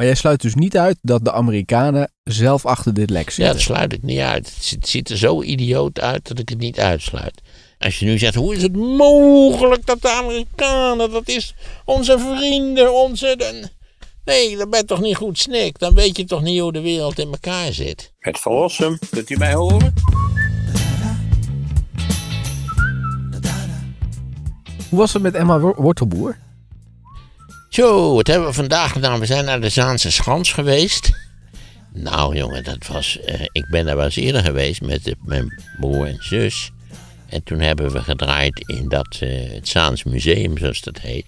Maar jij sluit dus niet uit dat de Amerikanen zelf achter dit lek zitten? Ja, dat sluit ik niet uit. Het ziet er zo idioot uit dat ik het niet uitsluit. Als je nu zegt, hoe is het mogelijk dat de Amerikanen, dat is onze vrienden, onze... Nee, dat ben je toch niet goed snik. Dan weet je toch niet hoe de wereld in elkaar zit. Het verlossen, kunt u mij horen? Hoe was het met Emma Wortelboer? Zo, wat hebben we vandaag gedaan? We zijn naar de Zaanse Schans geweest. Nou jongen, dat was. Eh, ik ben daar wel eens eerder geweest met mijn broer en zus. En toen hebben we gedraaid in dat, eh, het Zaans Museum, zoals dat heet.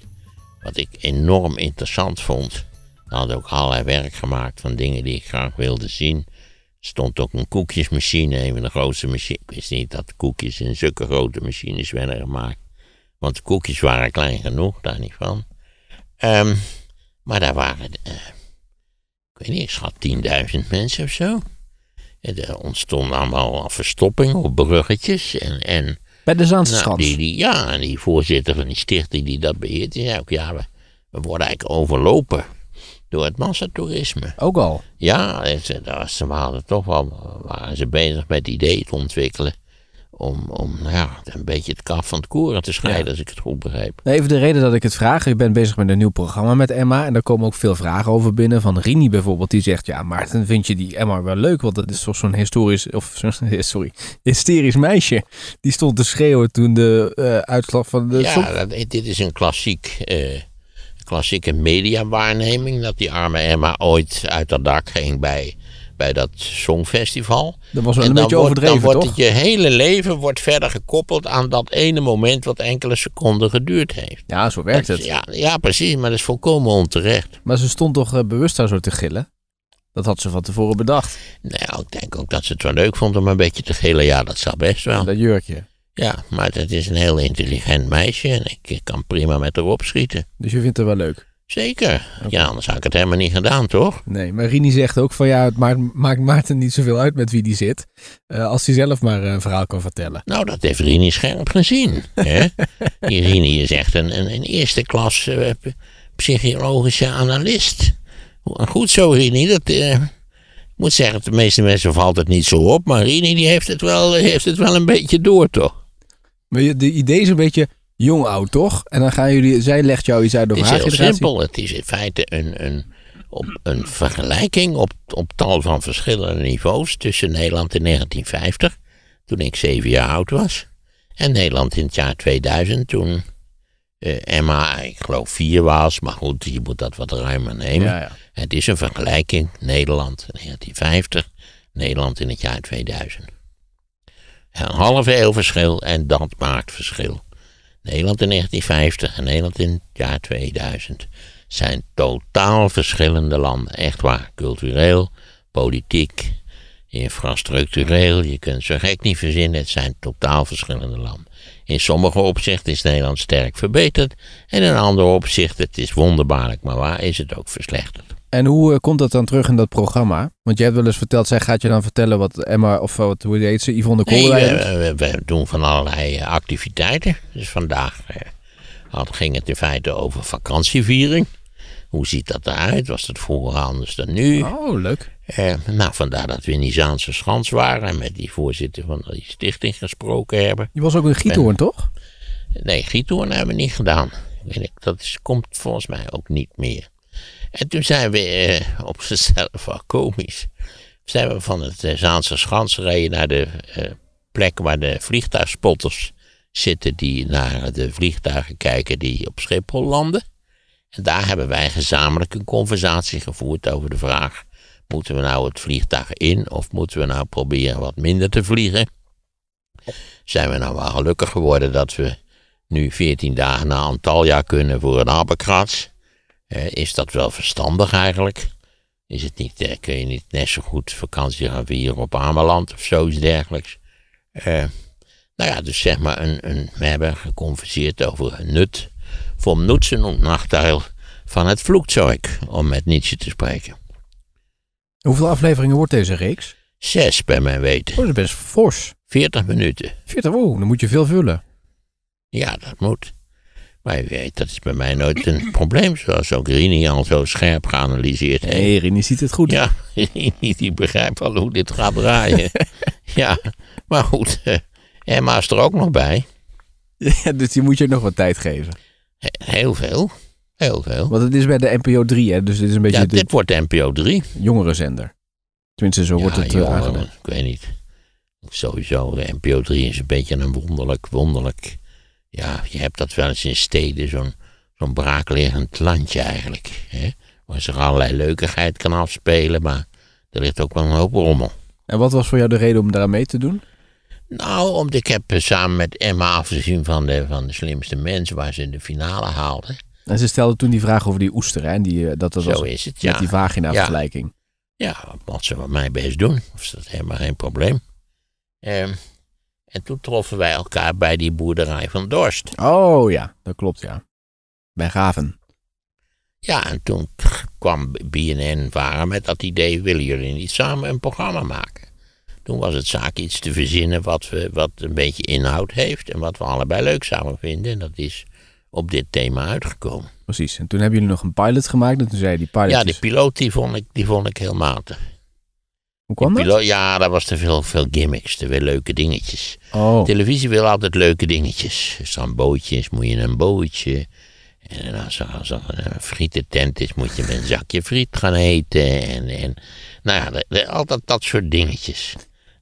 Wat ik enorm interessant vond. We hadden ook allerlei werk gemaakt van dingen die ik graag wilde zien. Er stond ook een koekjesmachine, een van de grootste machines. Ik wist niet dat koekjes in zulke grote machines werden gemaakt. Want de koekjes waren klein genoeg, daar niet van. Ehm, maar daar waren, eh, ik weet niet, ik schat 10.000 mensen of zo. En er ontstonden allemaal verstoppingen op bruggetjes. En, en, Bij de zandschans. Nou, die, die, Ja, en die voorzitter van die stichting die dat beheert, die zei ook, ja, we, worden eigenlijk overlopen door het massatoerisme. Ook al? Ja, ze, ze waren toch wel waren ze bezig met ideeën te ontwikkelen om, om nou ja, een beetje het kaf van het koren te scheiden, als ik het goed begrijp. Even de reden dat ik het vraag. Ik ben bezig met een nieuw programma met Emma. En daar komen ook veel vragen over binnen. Van Rini bijvoorbeeld, die zegt: Ja, Maarten, vind je die Emma wel leuk? Want dat is toch zo'n historisch, of sorry, hysterisch meisje. Die stond te schreeuwen toen de eh, uitslag van de. Ja, dit is een klassiek. Uh, klassieke mediawaarneming. Dat die arme Emma ooit uit het dak ging bij bij dat Songfestival. Dat was wel en een beetje overdreven, dan wordt het, je hele leven wordt verder gekoppeld aan dat ene moment wat enkele seconden geduurd heeft. Ja, zo werkt het. Ja, ja, precies, maar dat is volkomen onterecht. Maar ze stond toch eh, bewust daar zo te gillen? Dat had ze van tevoren bedacht. Nou, ik denk ook dat ze het wel leuk vond om een beetje te gillen. Ja, dat zou best wel. Dat jurkje. Ja, maar het is een heel intelligent meisje en ik kan prima met haar opschieten. Dus je vindt het wel leuk? Zeker. Ja, anders had ik het helemaal niet gedaan, toch? Nee, maar Rini zegt ook van ja, het maakt, Maarten niet zoveel uit met wie die zit. Eh, als hij zelf maar eh, een verhaal kan vertellen. Nou, dat heeft Rini scherp gezien. Hè? Rini is echt een, een, een eerste klas eh, psychologische analist. Goed zo, Rini. Dat, ik moet zeggen, de meeste mensen valt het niet zo op. Maar Rini die heeft, het wel, heeft het wel een beetje door, toch? Maar de idee is een beetje jong oud, toch? En dan gaan jullie, zij legt jou iets uit over haar Het is heel simpel. Het is in feite een, een, op, een vergelijking op, op tal van verschillende niveaus tussen Nederland in 1950, toen ik zeven jaar oud was, en Nederland in het jaar 2000, toen eh, Emma, ik geloof, vier was. Maar goed, je moet dat wat ruimer nemen. Ja, ja. Het is een vergelijking Nederland in 1950, Nederland in het jaar 2000. Een halve eeuw verschil en dat maakt verschil. Nederland in 1950 en Nederland in het jaar 2000 zijn totaal verschillende landen. Echt waar. Cultureel, politiek, infrastructureel. Je kunt zo gek niet verzinnen. Het zijn totaal verschillende landen. In sommige opzichten is Nederland sterk verbeterd. En in andere opzichten, het is wonderbaarlijk, maar waar is het ook verslechterd. En hoe eh, komt dat dan terug in dat programma? Want je hebt wel eens verteld, zij gaat je dan vertellen wat Emma, of wat, hoe heet ze, Yvonne de we, doen van allerlei eh, activiteiten. Dus vandaag eh, ging het in feite over vakantieviering. Hoe ziet dat eruit? Was dat vroeger anders dan nu? Oh, leuk. nou, vandaar dat we in die Zaanse Schans waren en met die voorzitter van die stichting gesproken hebben. Je was ook in Giethoorn, toch? Nee, Giethoorn hebben we niet gedaan. Dat komt volgens mij ook niet meer. En toen zijn we eh, op zichzelf wel komisch. Zijn we van het eh, Zaanse Schans gereden naar de eh, plek waar de vliegtuigspotters zitten. Die naar de vliegtuigen kijken die op Schiphol landen. En daar hebben wij gezamenlijk een conversatie gevoerd over de vraag. Moeten we nou het vliegtuig in of moeten we nou proberen wat minder te vliegen? Zijn we nou wel gelukkig geworden dat we nu 14 dagen naar Antalya kunnen voor een abbekrats? is dat wel verstandig eigenlijk? Is het niet, eh, kun je niet net zo goed vakantie gaan vieren op Ameland of zoiets dergelijks? Eh, nou ja, dus zeg maar, een, een, we hebben geconverseerd over nut. Vom nutsen und Nachteil van het vloekzeug, om met Nietzsche te spreken. Hoeveel afleveringen wordt deze reeks? Zes, bij mijn weten. Oh, dat is best fors. 40 minuten. Veertig. Oh, dan moet je veel vullen. Ja, dat moet. Maar je weet, dat is bij mij nooit een probleem. Zoals ook Rini al zo scherp geanalyseerd heeft. Nee, Rini ziet het goed. Ja, Rini die begrijpt wel hoe dit gaat draaien. ja, maar goed. Eh, Emma is er ook nog bij. dus die moet je nog wat tijd geven. Heel veel. Heel veel. Want het is bij de NPO 3, hè? Dus dit is een beetje... Ja, dit de... wordt NPO 3. Jongerenzender. Tenminste, zo wordt het eh, jongeren, Ik weet niet. Sowieso, de NPO 3 is een beetje een wonderlijk, wonderlijk ja, je hebt dat wel eens in steden, zo'n zo'n braakliggend landje eigenlijk. Hè? Waar zich allerlei leukigheid kan afspelen, maar er ligt ook wel een hoop rommel. En wat was voor jou de reden om daar mee te doen? Nou, omdat ik heb eh, samen met Emma afgezien van de, van de slimste mensen waar ze de finale haalden. En ze stelde toen die vraag over die oester, Die, eh, dat was Zo is het, met die vagina-vergelijking. Ja. ja, dat ze wat mij best doen. Dat is helemaal geen probleem. Ehm, en toen troffen wij elkaar bij die boerderij van Dorst. Oh ja, dat klopt ja. Bij Gaven. Ja, en toen kwam BNN Varen met dat idee: willen jullie niet samen een programma maken? Toen was het zaak iets te verzinnen wat, we, wat een beetje inhoud heeft en wat we allebei leuk samen vinden. En dat is op dit thema uitgekomen. Precies. En toen hebben jullie nog een pilot gemaakt. En toen zei die pilot. Ja, die piloot die vond ik, die vond ik heel matig. Hoe dat? ja, daar was te veel, veel gimmicks, te veel leuke dingetjes. Oh. Televisie wil altijd leuke dingetjes. Als er een bootje is, moet je een bootje. En als er, als een frietentent is, moet je met een zakje friet gaan eten. En, en, nou ja, altijd dat soort dingetjes.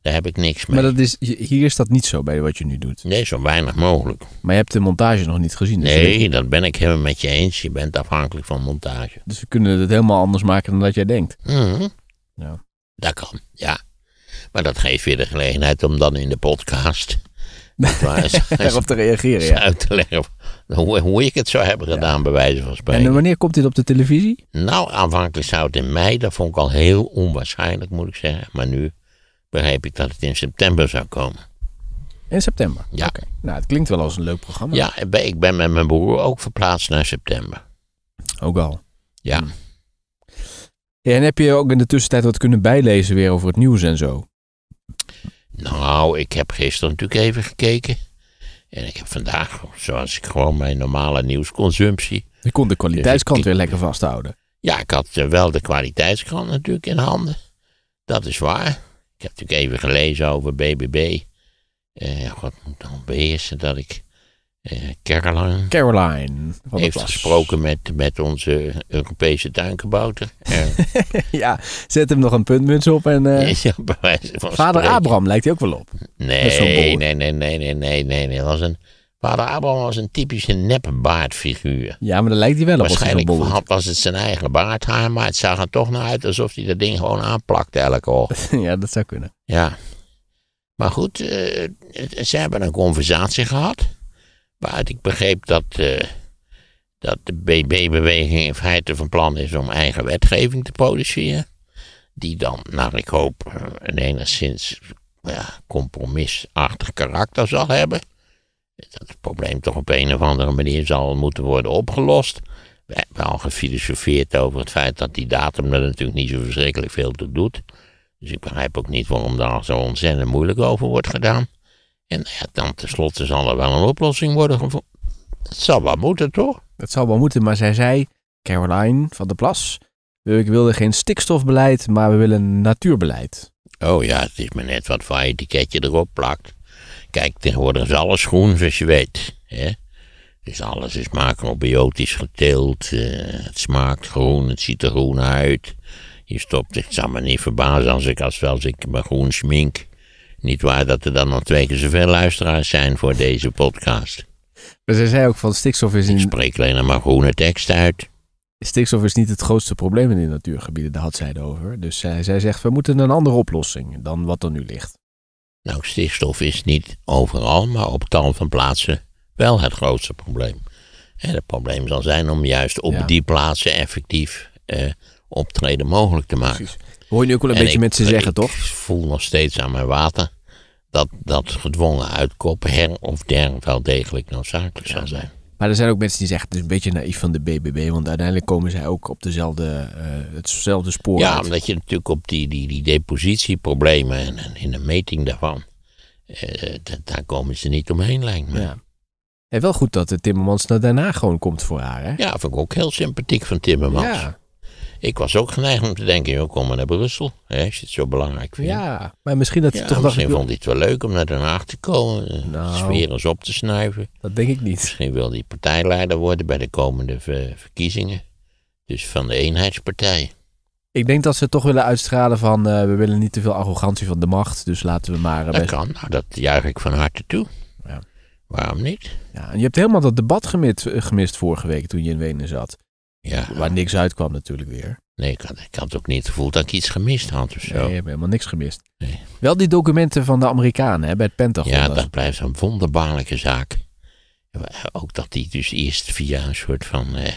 Daar heb ik niks mee. Maar dat is, hier is dat niet zo bij wat je nu doet? Nee, zo weinig mogelijk. Maar je hebt de montage nog niet gezien? Dus nee, dat ben ik helemaal met je eens. Je bent afhankelijk van montage. Dus we kunnen het helemaal anders maken dan dat jij denkt? Mhm. Ja. Dat kan, ja. Maar dat geeft weer de gelegenheid om dan in de podcast. Daarop te reageren, ja. Uit te leggen hoe, hoe ik het zou hebben gedaan, ja. bij wijze van eh, spreken. En wanneer komt dit op de televisie? Nou, aanvankelijk zou het in mei, dat vond ik al heel onwaarschijnlijk, moet ik zeggen. Maar nu begreep ik dat het in september zou komen. In september? Ja. Nou, het klinkt wel als een leuk programma. Ja, ik ben met mijn broer ook verplaatst naar september. Ook al. Ja. Hmm. Ja, en heb je ook in de tussentijd wat kunnen bijlezen weer over het nieuws en zo? Nou, ik heb gisteren natuurlijk even gekeken. En ik heb vandaag, zoals ik gewoon mijn normale nieuwsconsumptie. Je kon de kwaliteitskant weer lekker vasthouden. Ja, ik had eh, wel de kwaliteitskant natuurlijk in handen. Dat is waar. Ik heb natuurlijk even gelezen over BBB. Eh, God moet dan beheersen dat ik eh, Caroline. Caroline. heeft gesproken met, met onze Europese tuinkebouter. Eh. ja, zet hem nog een puntmuts op en. Eh, ja, vader Abraham lijkt hij ook wel op. Nee, nee, nee, nee, nee, nee, nee, nee. Was een, vader Abraham was een typische nepbaardfiguur. Ja, maar dat lijkt hij wel op. Waarschijnlijk had, was het zijn eigen baardhaar, maar het zag er toch naar uit alsof hij dat ding gewoon aanplakte elke ochtend. ja, dat zou kunnen. Ja. Maar goed, ze hebben een conversatie gehad. Maar ik begreep dat, eh, dat de BB-beweging in feite van plan is om eigen wetgeving te produceren. Die dan, naar ik hoop, eh, een enigszins ja, compromisachtig karakter zal hebben. Dat het probleem toch op een of andere manier zal moeten worden opgelost. We hebben al gefilosofeerd over het feit dat die datum er natuurlijk niet zo verschrikkelijk veel toe doet. Dus ik begrijp ook niet waarom daar zo ontzettend moeilijk over wordt gedaan. En ja, dan tenslotte zal er wel een oplossing worden gevonden. Het zal wel moeten, toch? Het zal wel moeten, maar zij zei, Caroline van der Plas, ik wilde geen stikstofbeleid, maar we willen natuurbeleid. Oh ja, het is me net wat voor etiketje erop plakt. Kijk, tegenwoordig is alles groen, zoals je weet. Hè? Dus alles is macrobiotisch geteeld. Eh, het smaakt groen, het ziet er groen uit. Je stopt, het zal me niet verbazen als ik als wel eens ik groen smink. Niet waar dat er dan nog twee keer zoveel luisteraars zijn voor deze podcast. Maar ze zei ook van stikstof is... In... Ik spreek alleen maar groene tekst uit. Stikstof is niet het grootste probleem in de natuurgebieden, daar had zij het over. Dus zij, zij zegt, we moeten een andere oplossing dan wat er nu ligt. Nou, stikstof is niet overal, maar op tal van plaatsen wel het grootste probleem. En het probleem zal zijn om juist op die plaatsen effectief eh, optreden mogelijk te maken. Precies. Hoor je nu ook wel een beetje ik, mensen zeggen, toch? Ik voel nog steeds aan mijn water dat, dat gedwongen uitkopen her of der wel degelijk noodzakelijk zal zijn. Maar er zijn ook mensen die zeggen, het is een beetje naïef van de BBB, want uiteindelijk komen zij ook op dezelfde, eh, hetzelfde spoor. Ja, omdat je natuurlijk op die, die, die depositieproblemen en, in de meting daarvan, eh, daar komen ze niet omheen, lijkt me. Ja. wel goed dat de eh, Timmermans naar daarna gewoon komt voor haar, hè? Ja, vind ik ook heel sympathiek van Timmermans. Ja. Ik was ook geneigd om te denken, joh, kom maar naar Brussel. Hè, als je het zo belangrijk vindt. Ja, maar misschien dat je toch misschien dacht... vond hij het wel leuk om naar Den Haag te komen. Eh, nou, sfeer op te snuiven. Dat denk ik niet. Misschien wil hij partijleider worden bij de komende verkiezingen. Dus van de eenheidspartij. Ik denk dat ze toch willen uitstralen van... Eh, we willen niet te veel arrogantie van de macht, dus laten we maar... Eh, dat kan, nou, dat juich ik van harte toe. Ja. Waarom niet? Ja, en je hebt helemaal dat debat gemist vorige week toen je in Wenen zat. Ja. Waar niks uitkwam natuurlijk weer. Nee, ik kan, ik had ook niet het gevoel dat ik iets gemist had of zo. Nee, je hebt helemaal niks gemist. Wel die documenten van de Amerikanen bij het Pentagon. Ja, dat blijft een wonderbaarlijke zaak. Ook dat die dus eerst via een soort van, eh,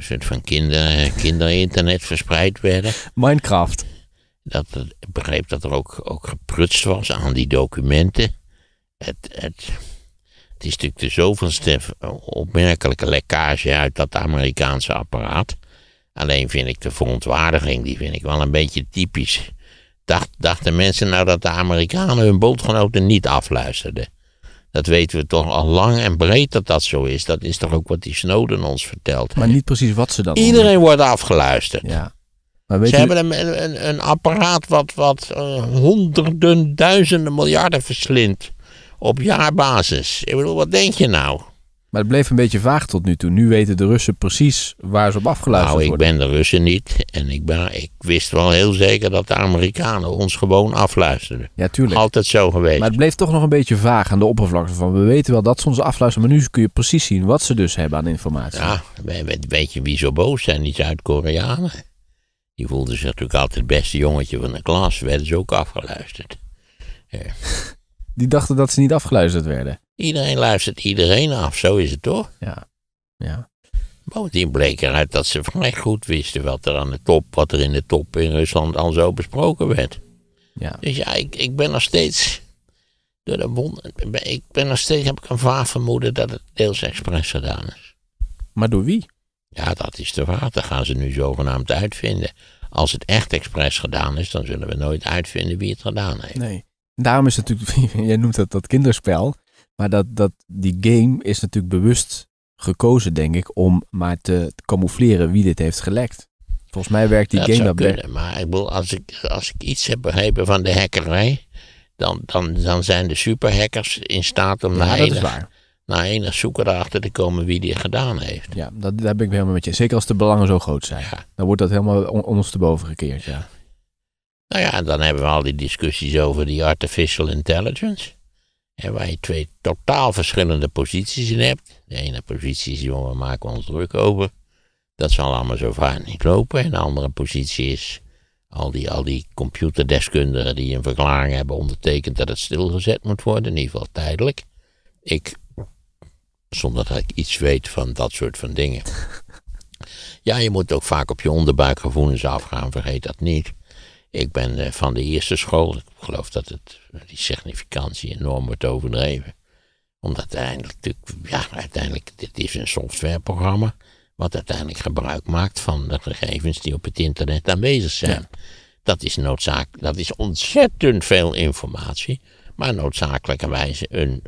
soort van kinder, eh, kinderinternet verspreid werden. Minecraft. Dat, ik begreep dat er ook, ook geprutst was aan die documenten. Het, het, het is natuurlijk de zoveelste opmerkelijke lekkage uit dat Amerikaanse apparaat. Alleen vind ik de verontwaardiging, die vind ik wel een beetje typisch. Dacht, dachten mensen nou dat de Amerikanen hun bondgenoten niet afluisterden? Dat weten we toch al lang en breed dat dat zo is. Dat is toch ook wat die Snowden ons vertelt. Maar niet precies wat ze dan. Iedereen wordt afgeluisterd. Ja. Maar weet ze hebben een, een, apparaat wat, wat eh, honderden, duizenden miljarden verslindt op jaarbasis. Ik bedoel, wat denk je nou? Maar het bleef een beetje vaag tot nu toe. Nu weten de Russen precies waar ze op afgeluisterd nou, ik ben de Russen niet. En ik, ben, ik wist wel heel zeker dat de Amerikanen ons gewoon afluisterden. Ja, tuurlijk. Altijd zo geweest. Maar het bleef toch nog een beetje vaag aan de oppervlakte. Van, we weten wel dat ze ons afluisteren, maar nu kun je precies zien wat ze dus hebben aan informatie. Ja, weet je wie zo boos zijn? Die Zuid-Koreanen. Die voelden zich natuurlijk altijd het beste jongetje van de klas. Werden ze ook afgeluisterd. Ja. die dachten dat ze niet afgeluisterd werden. Iedereen luistert iedereen af, zo is het toch? Ja. ja. Bovendien bleek eruit dat ze vrij goed wisten wat er aan de top, wat er in de top in Rusland al zo besproken werd. Ja. Dus ja, ik, ik ben nog steeds door de ik ben nog steeds, heb ik een vaag vermoeden dat het deels expres gedaan is. Maar door wie? Ja, dat is de vraag. Dat gaan ze nu zogenaamd uitvinden. Als het echt expres gedaan is, dan zullen we nooit uitvinden wie het gedaan heeft. Nee. Daarom is het natuurlijk, jij noemt dat dat kinderspel, maar dat, dat, die game is natuurlijk bewust gekozen, denk ik, om maar te camoufleren wie dit heeft gelekt. Volgens mij werkt die dat game dat kunnen, Maar ik bedoel, als ik, als ik iets heb begrepen van de hackerij, dan, dan, dan zijn de superhackers in staat om ja, naar enig, waar. naar enig zoeken erachter te komen wie die gedaan heeft. Ja, dat, daar ben ik helemaal met je. Zeker als de belangen zo groot zijn. Dan wordt dat helemaal ons te boven gekeerd, ja. Nou ja, dan hebben we al die discussies over die artificial intelligence. En waar je twee totaal verschillende posities in hebt. De ene positie is, jongen, we maken ons druk over. Dat zal allemaal zo vaak niet lopen. En de andere positie is, al die, al die computerdeskundigen die een verklaring hebben ondertekend dat het stilgezet moet worden, in ieder geval tijdelijk. Ik, zonder dat ik iets weet van dat soort van dingen. Ja, je moet ook vaak op je onderbuikgevoelens afgaan, vergeet dat niet. Ik ben eh, van de eerste school. Ik geloof dat het, die significantie enorm wordt overdreven. Omdat uiteindelijk, ja, uiteindelijk, dit is een softwareprogramma. Wat uiteindelijk gebruik maakt van de gegevens die op het internet aanwezig zijn. Dat is noodzaak, dat is ontzettend veel informatie. Maar noodzakelijkerwijs een,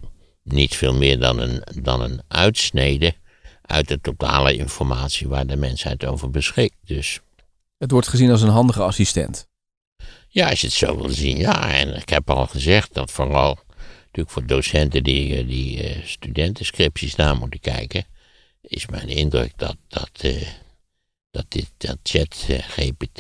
niet veel meer dan een, dan een uitsnede uit de totale informatie waar de mensheid over beschikt. Dus. Het wordt gezien als een handige assistent. Ja, als je het zo wil zien, ja. En ik heb al gezegd dat vooral natuurlijk voor docenten die, eh, die eh, studentenscripties na moeten kijken, is mijn indruk dat, dat, eh, dat, dit, dat chat GPT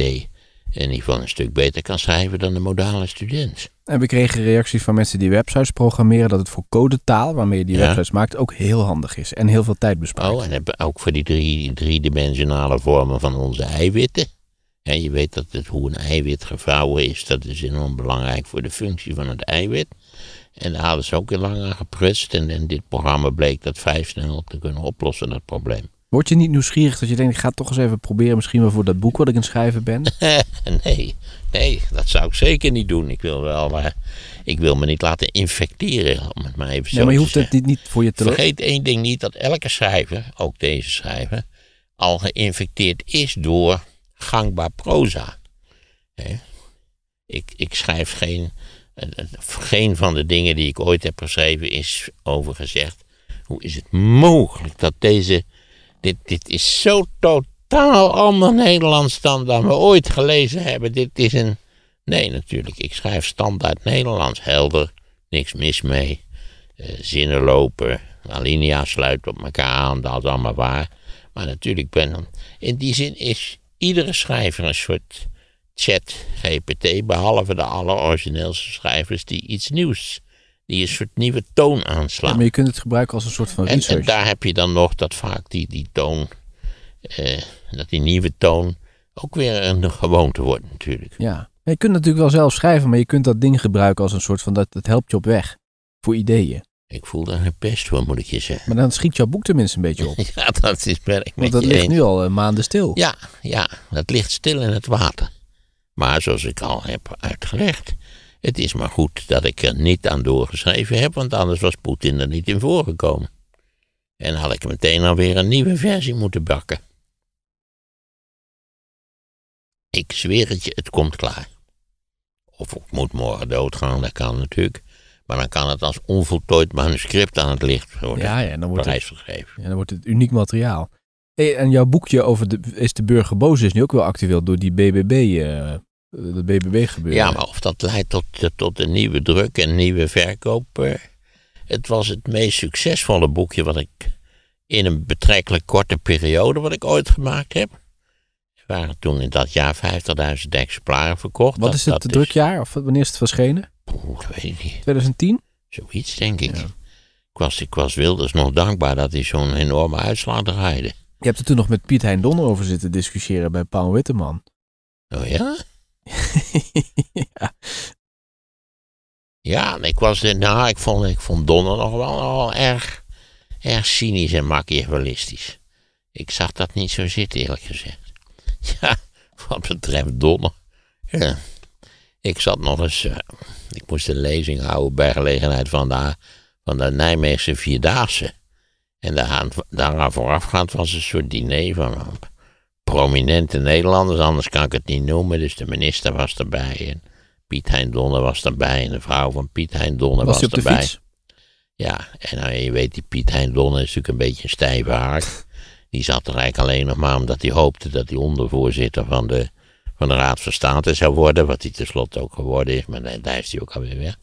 in ieder geval een stuk beter kan schrijven dan de modale student. En we kregen reacties van mensen die websites programmeren dat het voor codetaal, waarmee je die websites maakt, ook heel handig is en heel veel tijd bespaart. Oh, en ook voor die drie, drie-dimensionale vormen van onze eiwitten je weet dat het, hoe een eiwit gevouwen is, dat is enorm belangrijk voor de functie van het eiwit. En daar hadden ze ook heel lang aan geprust. En in dit programma bleek dat vrij snel te kunnen oplossen, dat probleem. Word je niet nieuwsgierig dat je denkt, ik ga het toch eens even proberen, misschien wel voor dat boek wat ik aan het schrijven ben? nee, nee, dat zou ik zeker niet doen. Ik wil wel, uh, ik wil me niet laten infecteren, om het maar even zo nee, maar je hoeft het niet, voor je te... Vergeet één ding niet, dat elke schrijver, ook deze schrijver, al geïnfecteerd is door gangbaar proza. Ik, ik schrijf geen. Eh, eh, geen van de dingen die ik ooit heb geschreven is over gezegd. Hoe is het mogelijk dat deze. Dit, dit is zo totaal ander Nederlands dan, we ooit gelezen hebben. Dit is een. Nee, natuurlijk. Ik schrijf standaard Nederlands. Helder. Niks mis mee. Eh, zinnen lopen. Alinea sluit op elkaar aan. Dat is allemaal waar. Maar natuurlijk ben. In die zin is iedere schrijver een soort chat-GPT, behalve de allerorigineelste schrijvers die iets nieuws, die een soort nieuwe toon aanslaan. Ja, maar je kunt het gebruiken als een soort van research. En, daar heb je dan nog dat vaak die, die toon, eh, dat die nieuwe toon ook weer een gewoonte wordt natuurlijk. Ja, je kunt natuurlijk wel zelf schrijven, maar je kunt dat ding gebruiken als een soort van, dat, dat helpt je op weg voor ideeën. Ik voel daar pest voor, moet ik je zeggen. Maar dan schiet jouw boek tenminste een beetje op. ja, dat is ben Want dat ligt nu al eh, maanden stil. Ja, ja, dat ligt stil in het water. Maar zoals ik al heb uitgelegd, het is maar goed dat ik er niet aan doorgeschreven heb, want anders was Poetin er niet in voorgekomen. En had ik meteen alweer een nieuwe versie moeten bakken. Ik zweer het je, het komt klaar. Of ik moet morgen doodgaan, dat kan natuurlijk. Maar dan kan het als onvoltooid manuscript aan het licht worden ja, ja, dan wordt Het, dan wordt het uniek materiaal. Hey, en jouw boekje over de, is de burger boos is nu ook wel actueel door die BBB, uh, BBB gebeuren. Ja, maar of dat leidt tot, eh, tot een nieuwe druk en nieuwe verkoop. het was het meest succesvolle boekje wat ik in een betrekkelijk korte periode wat ik ooit gemaakt heb. Er waren toen in dat jaar 50.000 exemplaren verkocht. Wat is het drukjaar of wanneer is het verschenen? weet niet. 2010? Zoiets, denk ik. Ja. Ik, was, ik was Wilders nog dankbaar dat hij zo'n enorme uitslag draaide. Je hebt er toen nog met Piet Hein Donner over zitten discussiëren bij Paul Witteman. Oh ja? ja. ik was, nou, ik vond, ik vond Donner nog wel, erg, erg cynisch en machiavellistisch. Ik zag dat niet zo zitten, eerlijk gezegd. Ja, wat betreft Donner. Ja, ik zat nog eens, eh, ik moest een lezing houden bij gelegenheid van de, van de Nijmeegse Vierdaagse. En daaraan, daaraan voorafgaand was een soort diner van prominente Nederlanders, anders kan ik het niet noemen. Dus de minister was erbij en Piet Hein Donner was erbij en de vrouw van Piet Hein Donner was, erbij. Ja, en nou, je weet, die Piet Hein Donner is natuurlijk een beetje een stijve haard. Die zat er eigenlijk alleen nog maar omdat hij hoopte dat die ondervoorzitter van de van de Raad van State zou worden, wat hij tenslotte ook geworden is, maar daar is hij ook alweer weg.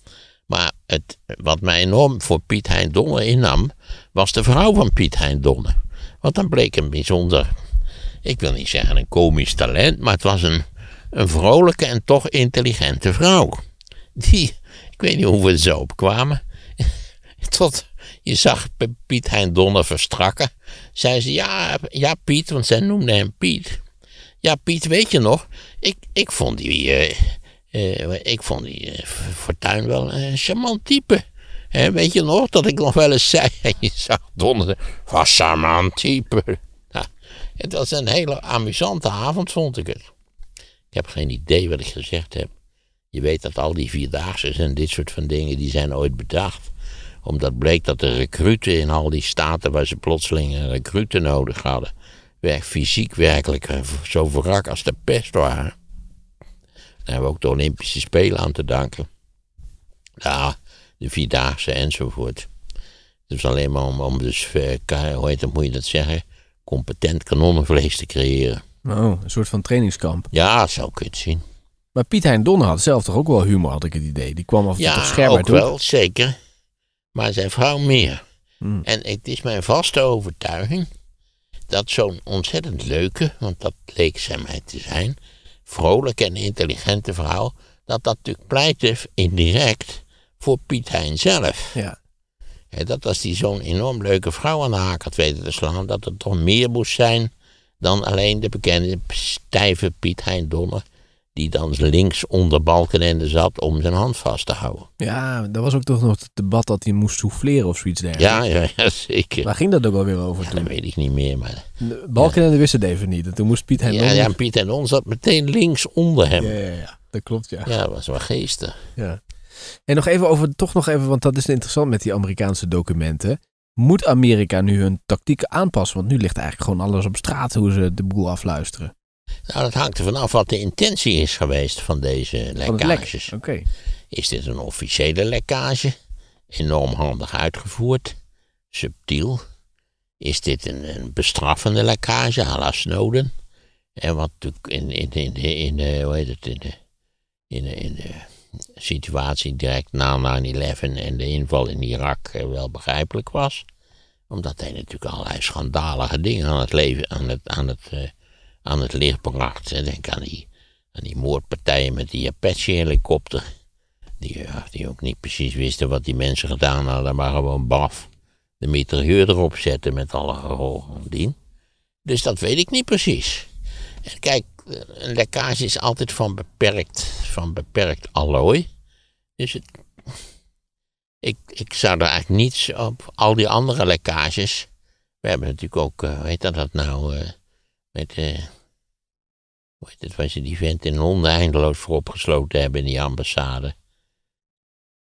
Maar het, wat mij enorm voor Piet Hein Donner innam, was de vrouw van Piet Hein Donner. Want dan bleek een bijzonder, ik wil niet zeggen een komisch talent, maar het was een, een vrolijke en toch intelligente vrouw. Die, ik weet niet hoe we er zo op kwamen, tot je zag Piet Hein Donner verstrakken. Zei ze, ja, ja Piet, want zij noemde hem Piet. Ja, Piet, weet je nog? Ik, ik vond die, eh, eh, ik vond die uh, eh, Fortuin wel een charmant type. weet je nog dat ik nog wel eens zei en je zag donderen, was charmant type. het was een hele amusante avond, vond ik het. Ik heb geen idee wat ik gezegd heb. Je weet dat al die vierdaagse en dit soort van dingen, die zijn ooit bedacht. Omdat bleek dat de recruten in al die staten waar ze plotseling een recruten nodig hadden werk, fysiek werkelijk eh, zo verrak als de pest was. Daar hebben we ook de Olympische Spelen aan te danken. Ja, de Vierdaagse enzovoort. Het is alleen maar om, dus, eh, hoe heet dat, moet je dat zeggen, competent kanonnenvlees te creëren. Oh, een soort van trainingskamp. Ja, zo kun je het zien. Maar Piet Hein Donner had zelf toch ook wel humor, had ik het idee. Die kwam af en toe ja, toch wel, zeker. Maar zijn vrouw meer. Hmm. En het is mijn vaste overtuiging dat zo'n ontzettend leuke, want dat leek zij mij te zijn, vrolijke en intelligente vrouw, dat dat natuurlijk pleitte indirect voor Piet Hein zelf. Ja. dat als die zo'n enorm leuke vrouw aan de haak had weten te slaan, dat er toch meer moest zijn dan alleen de bekende stijve Piet Hein Donner die dan links onder Balkenende zat om zijn hand vast te houden. Ja, daar was ook toch nog het debat dat hij moest souffleren of zoiets dergelijks. Ja, ja, ja zeker. Waar ging dat ook alweer over toen? dat weet ik niet meer. Maar... Balkenende wist het even niet. En toen moest Piet Henon... Ja, ja, Piet ons zat meteen links onder hem. Ja, ja, ja. dat klopt, ja. Ja, dat was wel geesten. Ja. En nog even over, toch nog even, want dat is interessant met die Amerikaanse documenten. Moet Amerika nu hun tactieken aanpassen? Want nu ligt eigenlijk gewoon alles op straat hoe ze de boel afluisteren. Nou, dat hangt er vanaf wat de intentie is geweest van deze lekkages. Oké. Is dit een officiële lekkage? Enorm handig uitgevoerd? Subtiel? Is dit een, een bestraffende lekkage à Snowden? En wat natuurlijk in, de, situatie direct na 9-11 en de inval in Irak eh, wel begrijpelijk was. Omdat hij natuurlijk allerlei schandalige dingen aan het leven, aan het, aan het eh, aan het licht bracht. Denk aan die, aan die moordpartijen met die Apache-helikopter. Die, eh, die ook niet precies wisten wat die mensen gedaan hadden, maar gewoon baf. De mitrailleur erop zetten met alle van dien. Dus dat weet ik niet precies. En kijk, eh, een lekkage is altijd van beperkt, van beperkt allooi. Dus het, ik, ik zou daar eigenlijk niets op. Al die andere lekkages. We hebben natuurlijk ook, weet eh, heet dat, dat nou? Met, eh, hoe heet het, was je die vent in Londen eindeloos voor opgesloten hebben in die ambassade.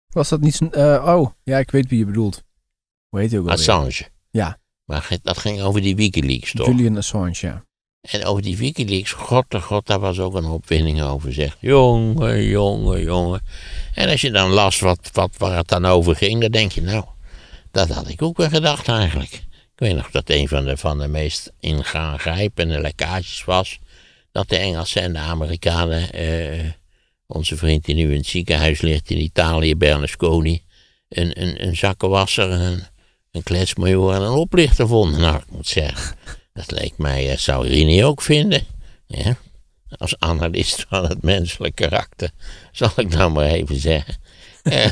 Was dat niet zo'n, eh, oh, ja, ik weet wie je bedoelt. Hoe heet hij ook alweer? Assange. Ja. Maar dat ging over die Wikileaks, toch? Julian Assange, ja. En over die Wikileaks, god de oh god, daar was ook een opwinding over, zegt. Jongen, jongen, jongen. En als je dan las wat, wat, waar het dan over ging, dan denk je, nou, dat had ik ook wel gedacht eigenlijk. Ik weet nog dat een van de, van de meest ingrijpende lekkages was. Dat de Engelsen en de Amerikanen, eh, onze vriend die nu in het ziekenhuis ligt in Italië, Berlusconi, een, een, een zakkenwasser, een, een kletsmajor en een oplichter vonden. Nou, ik moet zeggen, dat leek mij, zou eh, zou Rini ook vinden. Als analist van het menselijk karakter, zal ik nou maar even zeggen. Eh,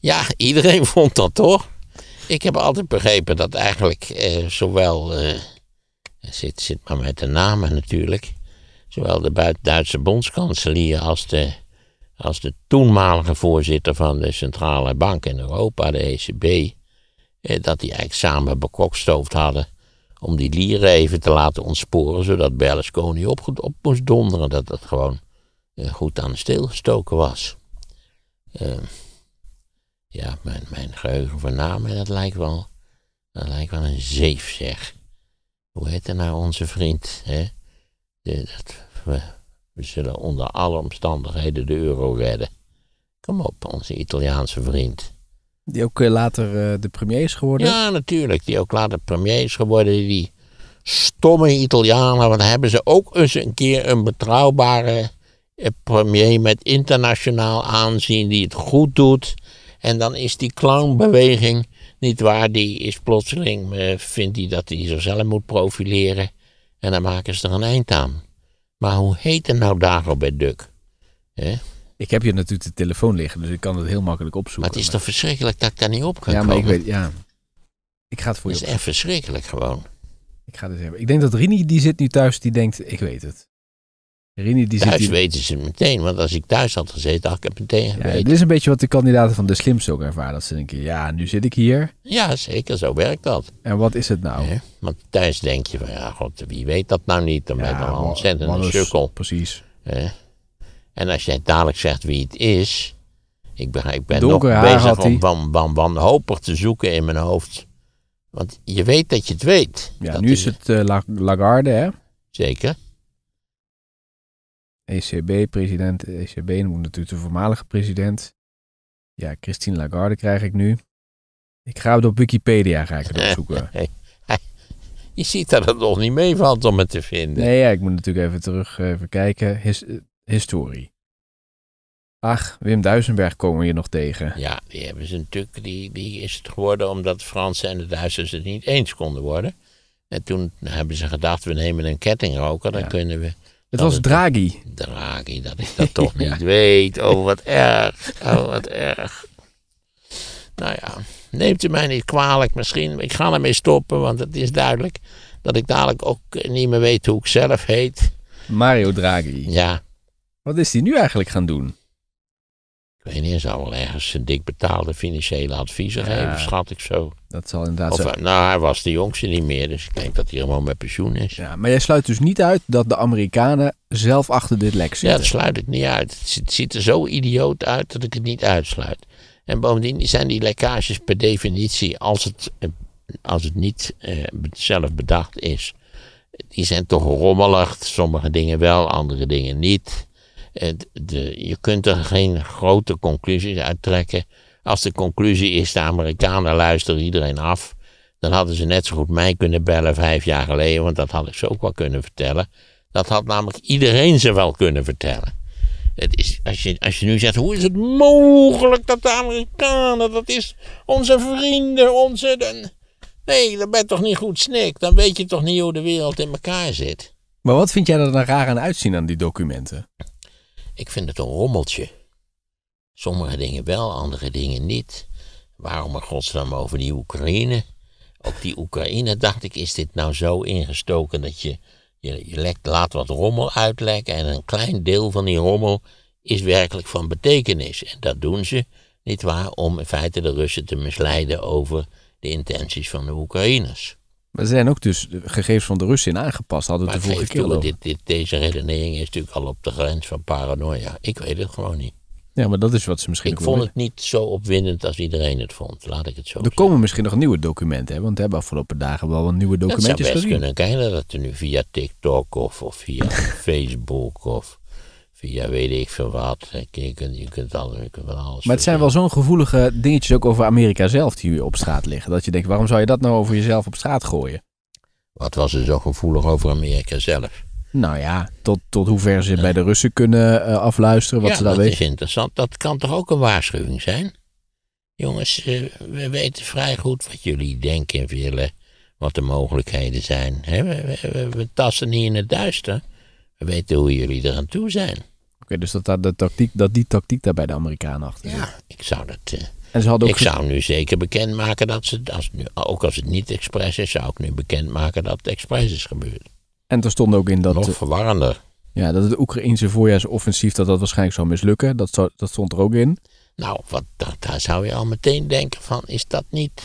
ja, iedereen vond dat toch? Ik heb altijd begrepen dat eigenlijk eh, zowel, eh, zit, zit maar met de namen natuurlijk, zowel de Duitse bondskanselier als de, als de toenmalige voorzitter van de Centrale Bank in Europa, de ECB, eh, dat die eigenlijk samen bekokstoofd hadden om die lieren even te laten ontsporen, zodat Berlusconi op, op moest donderen, dat dat gewoon eh, goed aan de stilgestoken was. Ja. Ehm, ja, mijn, mijn geheugen van namen, dat lijkt wel, dat lijkt wel een zeef, zeg. Hoe heet er nou onze vriend, hè? De, dat, we, zullen onder alle omstandigheden de euro redden. Kom op, onze Italiaanse vriend. Die ook eh, later eh, de premier is geworden? Ja, natuurlijk. Die ook later premier is geworden. Die stomme Italianen. Want hebben ze ook eens een keer een betrouwbare eh, premier met internationaal aanzien die het goed doet. En dan is die clownbeweging, niet waar, die is plotseling, eh, vindt hij dat hij zichzelf moet profileren. En dan maken ze er een eind aan. Maar hoe heet het nou Dagobert Duk? Ik heb hier natuurlijk de telefoon liggen, dus ik kan het heel makkelijk opzoeken. Maar het is toch verschrikkelijk dat ik daar niet op kan ja, komen? Ja, maar ik weet, ja. Ik ga het voor je Het is echt verschrikkelijk gewoon. Ik ga dit even. Ik denk dat Rini, die zit nu thuis, die denkt, ik weet het. Rini, die thuis weten ze meteen, want als ik thuis had gezeten, had ik het meteen geweten. Ja, dit is een beetje wat de kandidaten van de slimste ook ervaren. Dat ze denken, ja, nu zit ik hier. Ja, zeker, zo werkt dat. En wat is het nou? want thuis denk je van, ja, god, wie weet dat nou niet? Dan ben je een ontzettende sukkel. Precies. En als jij dadelijk zegt wie het is, ik ben, ik ben nog bezig om van van, wanhopig te zoeken in mijn hoofd. Want je weet dat je het weet. Ja, nu is het eh, Lagarde, hè? Zeker. ECB-president, ECB noemt natuurlijk de voormalige president. Ja, Christine Lagarde krijg ik nu. Ik ga het op Wikipedia ga opzoeken. Je ziet dat het nog niet meevalt om het te vinden. Nee, ja, ik moet natuurlijk even terug eh, even kijken. His, eh, historie. Ach, Wim Duisenberg komen we hier nog tegen. Ja, die hebben ze natuurlijk. Die, die is het geworden omdat de Fransen en de Duitsers het niet eens konden worden. En toen hebben ze gedacht, we nemen een kettingroker, dan kunnen we het was Draghi. Draghi, dat ik dat toch niet weet. Oh, wat erg. Oh, wat erg. Nou ja, neemt u mij niet kwalijk misschien. Ik ga ermee stoppen, want het is duidelijk dat ik dadelijk ook niet meer weet hoe ik zelf heet. Mario Draghi. Ja. Wat is hij nu eigenlijk gaan doen? Ik weet niet, hij zou wel ergens een dik betaalde financiële adviezen geven, schat ik zo. Dat zal inderdaad of, zo. Eh, nou, hij was de jongste niet meer, dus ik denk dat hij gewoon met pensioen is. Ja, maar jij sluit dus niet uit dat de Amerikanen zelf achter dit lek zitten? Ja, dat sluit ik niet uit. Het ziet er zo idioot uit dat ik het niet uitsluit. En bovendien zijn die lekkages per definitie, als het, eh, als het niet eh, zelf bedacht is, die zijn toch rommelig. Sommige dingen wel, andere dingen niet de, je kunt er geen grote conclusies uit trekken. Als de conclusie is, de Amerikanen luisteren iedereen af, dan hadden ze net zo goed mij kunnen bellen vijf jaar geleden, want dat had ik ze ook wel kunnen vertellen. Dat had namelijk iedereen ze wel kunnen vertellen. Het is, als, je, als je nu zegt, hoe is het mogelijk dat de Amerikanen, dat is onze vrienden, onze... dan. Nee, dat ben je toch niet goed snik. Dan weet je toch niet hoe de wereld in elkaar zit. Maar wat vind jij er dan raar aan uitzien aan die documenten? Ik vind het een rommeltje. Sommige dingen wel, andere dingen niet. Waarom in godsnaam over die Oekraïne? Op die Oekraïne dacht ik, is dit nou zo ingestoken dat je, je, je laat wat rommel uitlekken en een klein deel van die rommel is werkelijk van betekenis. En dat doen ze, nietwaar, om in feite de Russen te misleiden over de intenties van de Oekraïners. Maar er zijn ook dus gegevens van de Russen in aangepast. Hadden we de vorige keer dit, dit, Deze redenering is natuurlijk al op de grens van paranoia. Ik weet het gewoon niet. Ja, maar dat is wat ze misschien. Ik vond het niet zo opwindend als iedereen het vond. Laat ik het zo. Er komen misschien nog nieuwe documenten, hè? want we hebben afgelopen dagen wel wat nieuwe documenten gezien. Dat zou best kunnen. Kijken dat er nu via TikTok of, of via Facebook of via weet ik veel wat. Eh, je kunt, je kunt, alles, van alles. Maar het zijn wel zo'n gevoelige dingetjes ook over Amerika zelf die op straat liggen. Dat je denkt, waarom zou je dat nou over jezelf op straat gooien? Wat was er zo gevoelig over Amerika zelf? Nou ja, tot, tot hoever ze bij de Russen kunnen eh, afluisteren, wat ze daar weten. dat is interessant. Dat kan toch ook een waarschuwing zijn? Jongens, eh, we weten vrij goed wat jullie denken en willen. Wat de mogelijkheden zijn. we, tassen we, niet in het duister. We weten hoe jullie er aan toe zijn. Oké, dus dat, dat, de tactiek, dat die tactiek daar bij de Amerikanen achter zit. Ja, ik zou dat... Eh, ik zou nu zeker bekendmaken dat ze, als nu, ook als het niet expres is, zou ik nu bekendmaken dat het expres is gebeurd. En er stond ook in dat... Nog verwarrender. Ja, dat het Oekraïense voorjaarsoffensief dat dat waarschijnlijk zou mislukken. Dat, dat stond er ook in. Nou, wat, daar zou je al meteen denken van, is dat niet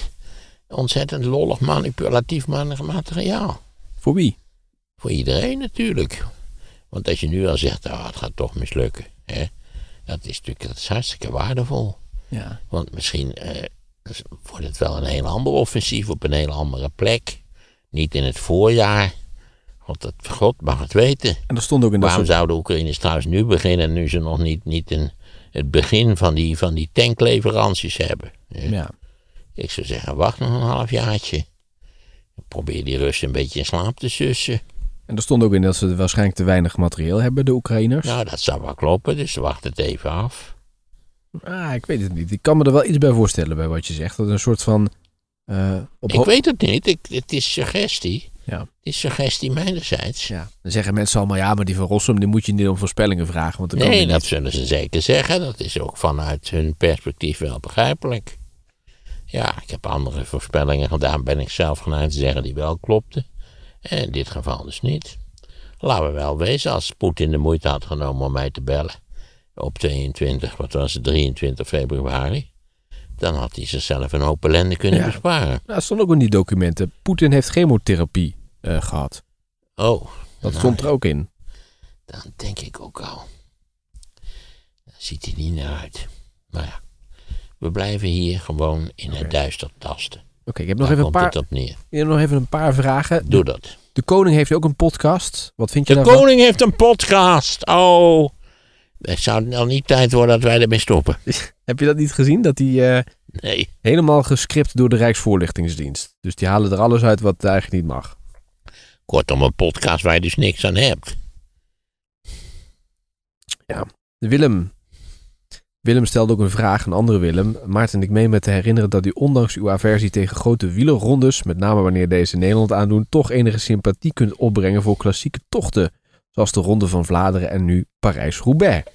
ontzettend lollig manipulatief materiaal? Voor wie? Voor iedereen natuurlijk. Want als je nu al zegt, oh, het gaat toch mislukken, hè, dat is natuurlijk dat is hartstikke waardevol. Ja. Want misschien eh, wordt het wel een heel ander offensief op een heel andere plek. Niet in het voorjaar. Want dat, God mag het weten. En dat stond ook in Waarom zouden Oekraïners trouwens nu beginnen, nu ze nog niet, niet in het begin van die, van die tankleveranties hebben? Ja. Ik zou zeggen, wacht nog een halfjaartje. Probeer die Russen een beetje in slaap te sussen. En er stond ook in dat ze waarschijnlijk te weinig materieel hebben, de Oekraïners. Nou, dat zou wel kloppen, dus wacht het even af. Ah, ik weet het niet. Ik kan me er wel iets bij voorstellen bij wat je zegt. Dat een soort van... Eh, ik weet het niet. het is suggestie. Ja. Het is suggestie mijnerzijds. Ja. Dan zeggen mensen allemaal, ja, maar die van Rossum, die moet je niet om voorspellingen vragen. Want nee, dat zullen ze zeker zeggen. Dat is ook vanuit hun perspectief wel begrijpelijk. Ja, ik heb andere voorspellingen gedaan, ben ik zelf geneigd te zeggen, die wel klopten. En in dit geval dus niet. Laten we wel wezen, als Poetin de moeite had genomen om mij te bellen op 22, wat was het, 23 februari, dan had hij zichzelf een hoop ellende kunnen besparen. Nou, dat stond ook in die documenten. Poetin heeft chemotherapie eh, gehad. Oh. Dat nou stond er ook in. Dan denk ik ook al. Daar ziet hij niet naar uit. Maar ja, we blijven hier gewoon in het duister tasten. Oké, okay, ik heb nog even een paar. Op neer. heb nog even een paar vragen. Doe dat. De koning heeft ook een podcast. Wat vind je de daarvan? De koning heeft een podcast. Oh. Het zou nog niet tijd worden dat wij ermee stoppen. heb je dat niet gezien? Dat die uh, nee. helemaal gescript door de Rijksvoorlichtingsdienst. Dus die halen er alles uit wat eigenlijk niet mag. Kortom, een podcast waar je dus niks aan hebt. Ja. Willem, Willem stelde ook een vraag aan andere Willem. Maarten ik meen me te herinneren dat u ondanks uw aversie tegen grote wielerrondes, met name wanneer deze Nederland aandoen, toch enige sympathie kunt opbrengen voor klassieke tochten, zoals de Ronde van Vlaanderen en nu Parijs-Roubaix.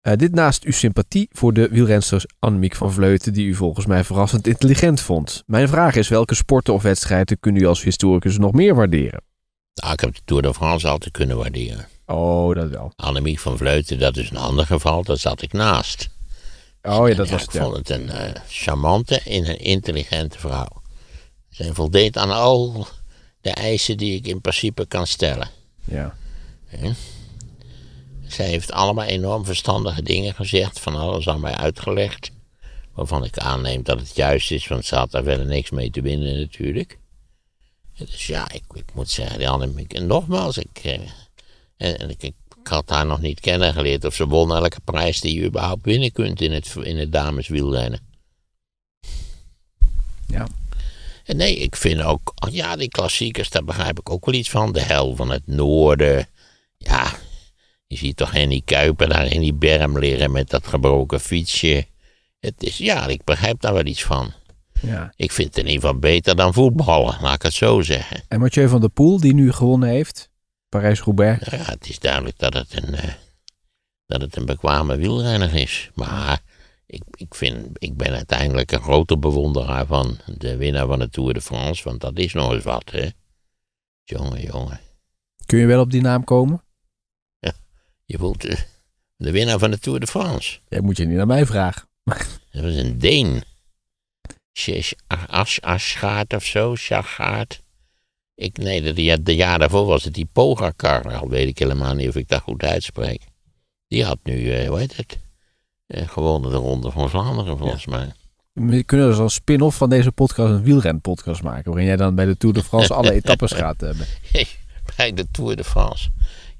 Eh, dit naast uw sympathie voor de wielrensters Annemiek van Vleuten, die u volgens mij verrassend intelligent vond. Mijn vraag is, welke sporten of wedstrijden kunt u als historicus nog meer waarderen? Nou, ik heb de Tour de France altijd kunnen waarderen. Oh, dat wel. Annemiek van Vleuten, dat is een ander geval, daar zat ik naast. Oh ja, dat was het. Ik vond het een eh, charmante en een intelligente vrouw. Zij voldeed aan al de eisen die ik in principe kan stellen. Ja. Zij heeft allemaal enorm verstandige dingen gezegd, van alles aan mij uitgelegd. Waarvan ik aanneem dat het juist is, want ze had daar verder niks mee te winnen natuurlijk. Dus ja, ik, moet zeggen, die en nogmaals, ik, eh, en, ik, ik, had haar nog niet kennen geleerd of ze won elke prijs die je überhaupt winnen kunt in het, in het dameswielrennen. Ja. En nee, ik vind ook, ja, die klassiekers, daar begrijp ik ook wel iets van. De hel van het noorden. Ja, je ziet toch Henny kuipen daar in die berm liggen met dat gebroken fietsje. Het is, ja, ik begrijp daar wel iets van. Ja. Ik vind het in ieder geval beter dan voetballen, laat ik het zo zeggen. En Mathieu van der Poel, die nu gewonnen heeft, Parijs-Roubaix. ja, het is duidelijk dat het een, eh, dat het een bekwame wielrenner is. Maar ik, ik, vind, ik ben uiteindelijk een grote bewonderaar van de winnaar van de Tour de France. Want dat is nog eens wat, hè. Jongen, jongen. Kun je wel op die naam komen? Ja, je voelt eh, de winnaar van de Tour de France. Dat moet je niet naar mij vragen. dat was een Deen. Asgaard, of zo, Shaggaard? Ik, nee, de, de jaar daarvoor was het die Pogacar. Al weet ik helemaal niet of ik dat goed uitspreek. Die had nu, eh, hoe heet het? Eh, gewonnen de Ronde van Vlaanderen, volgens mij. We kunnen dus als spin-off van deze podcast een wielrenpodcast maken. Waarin jij dan bij de Tour de France alle etappes gaat hebben. bij de Tour de France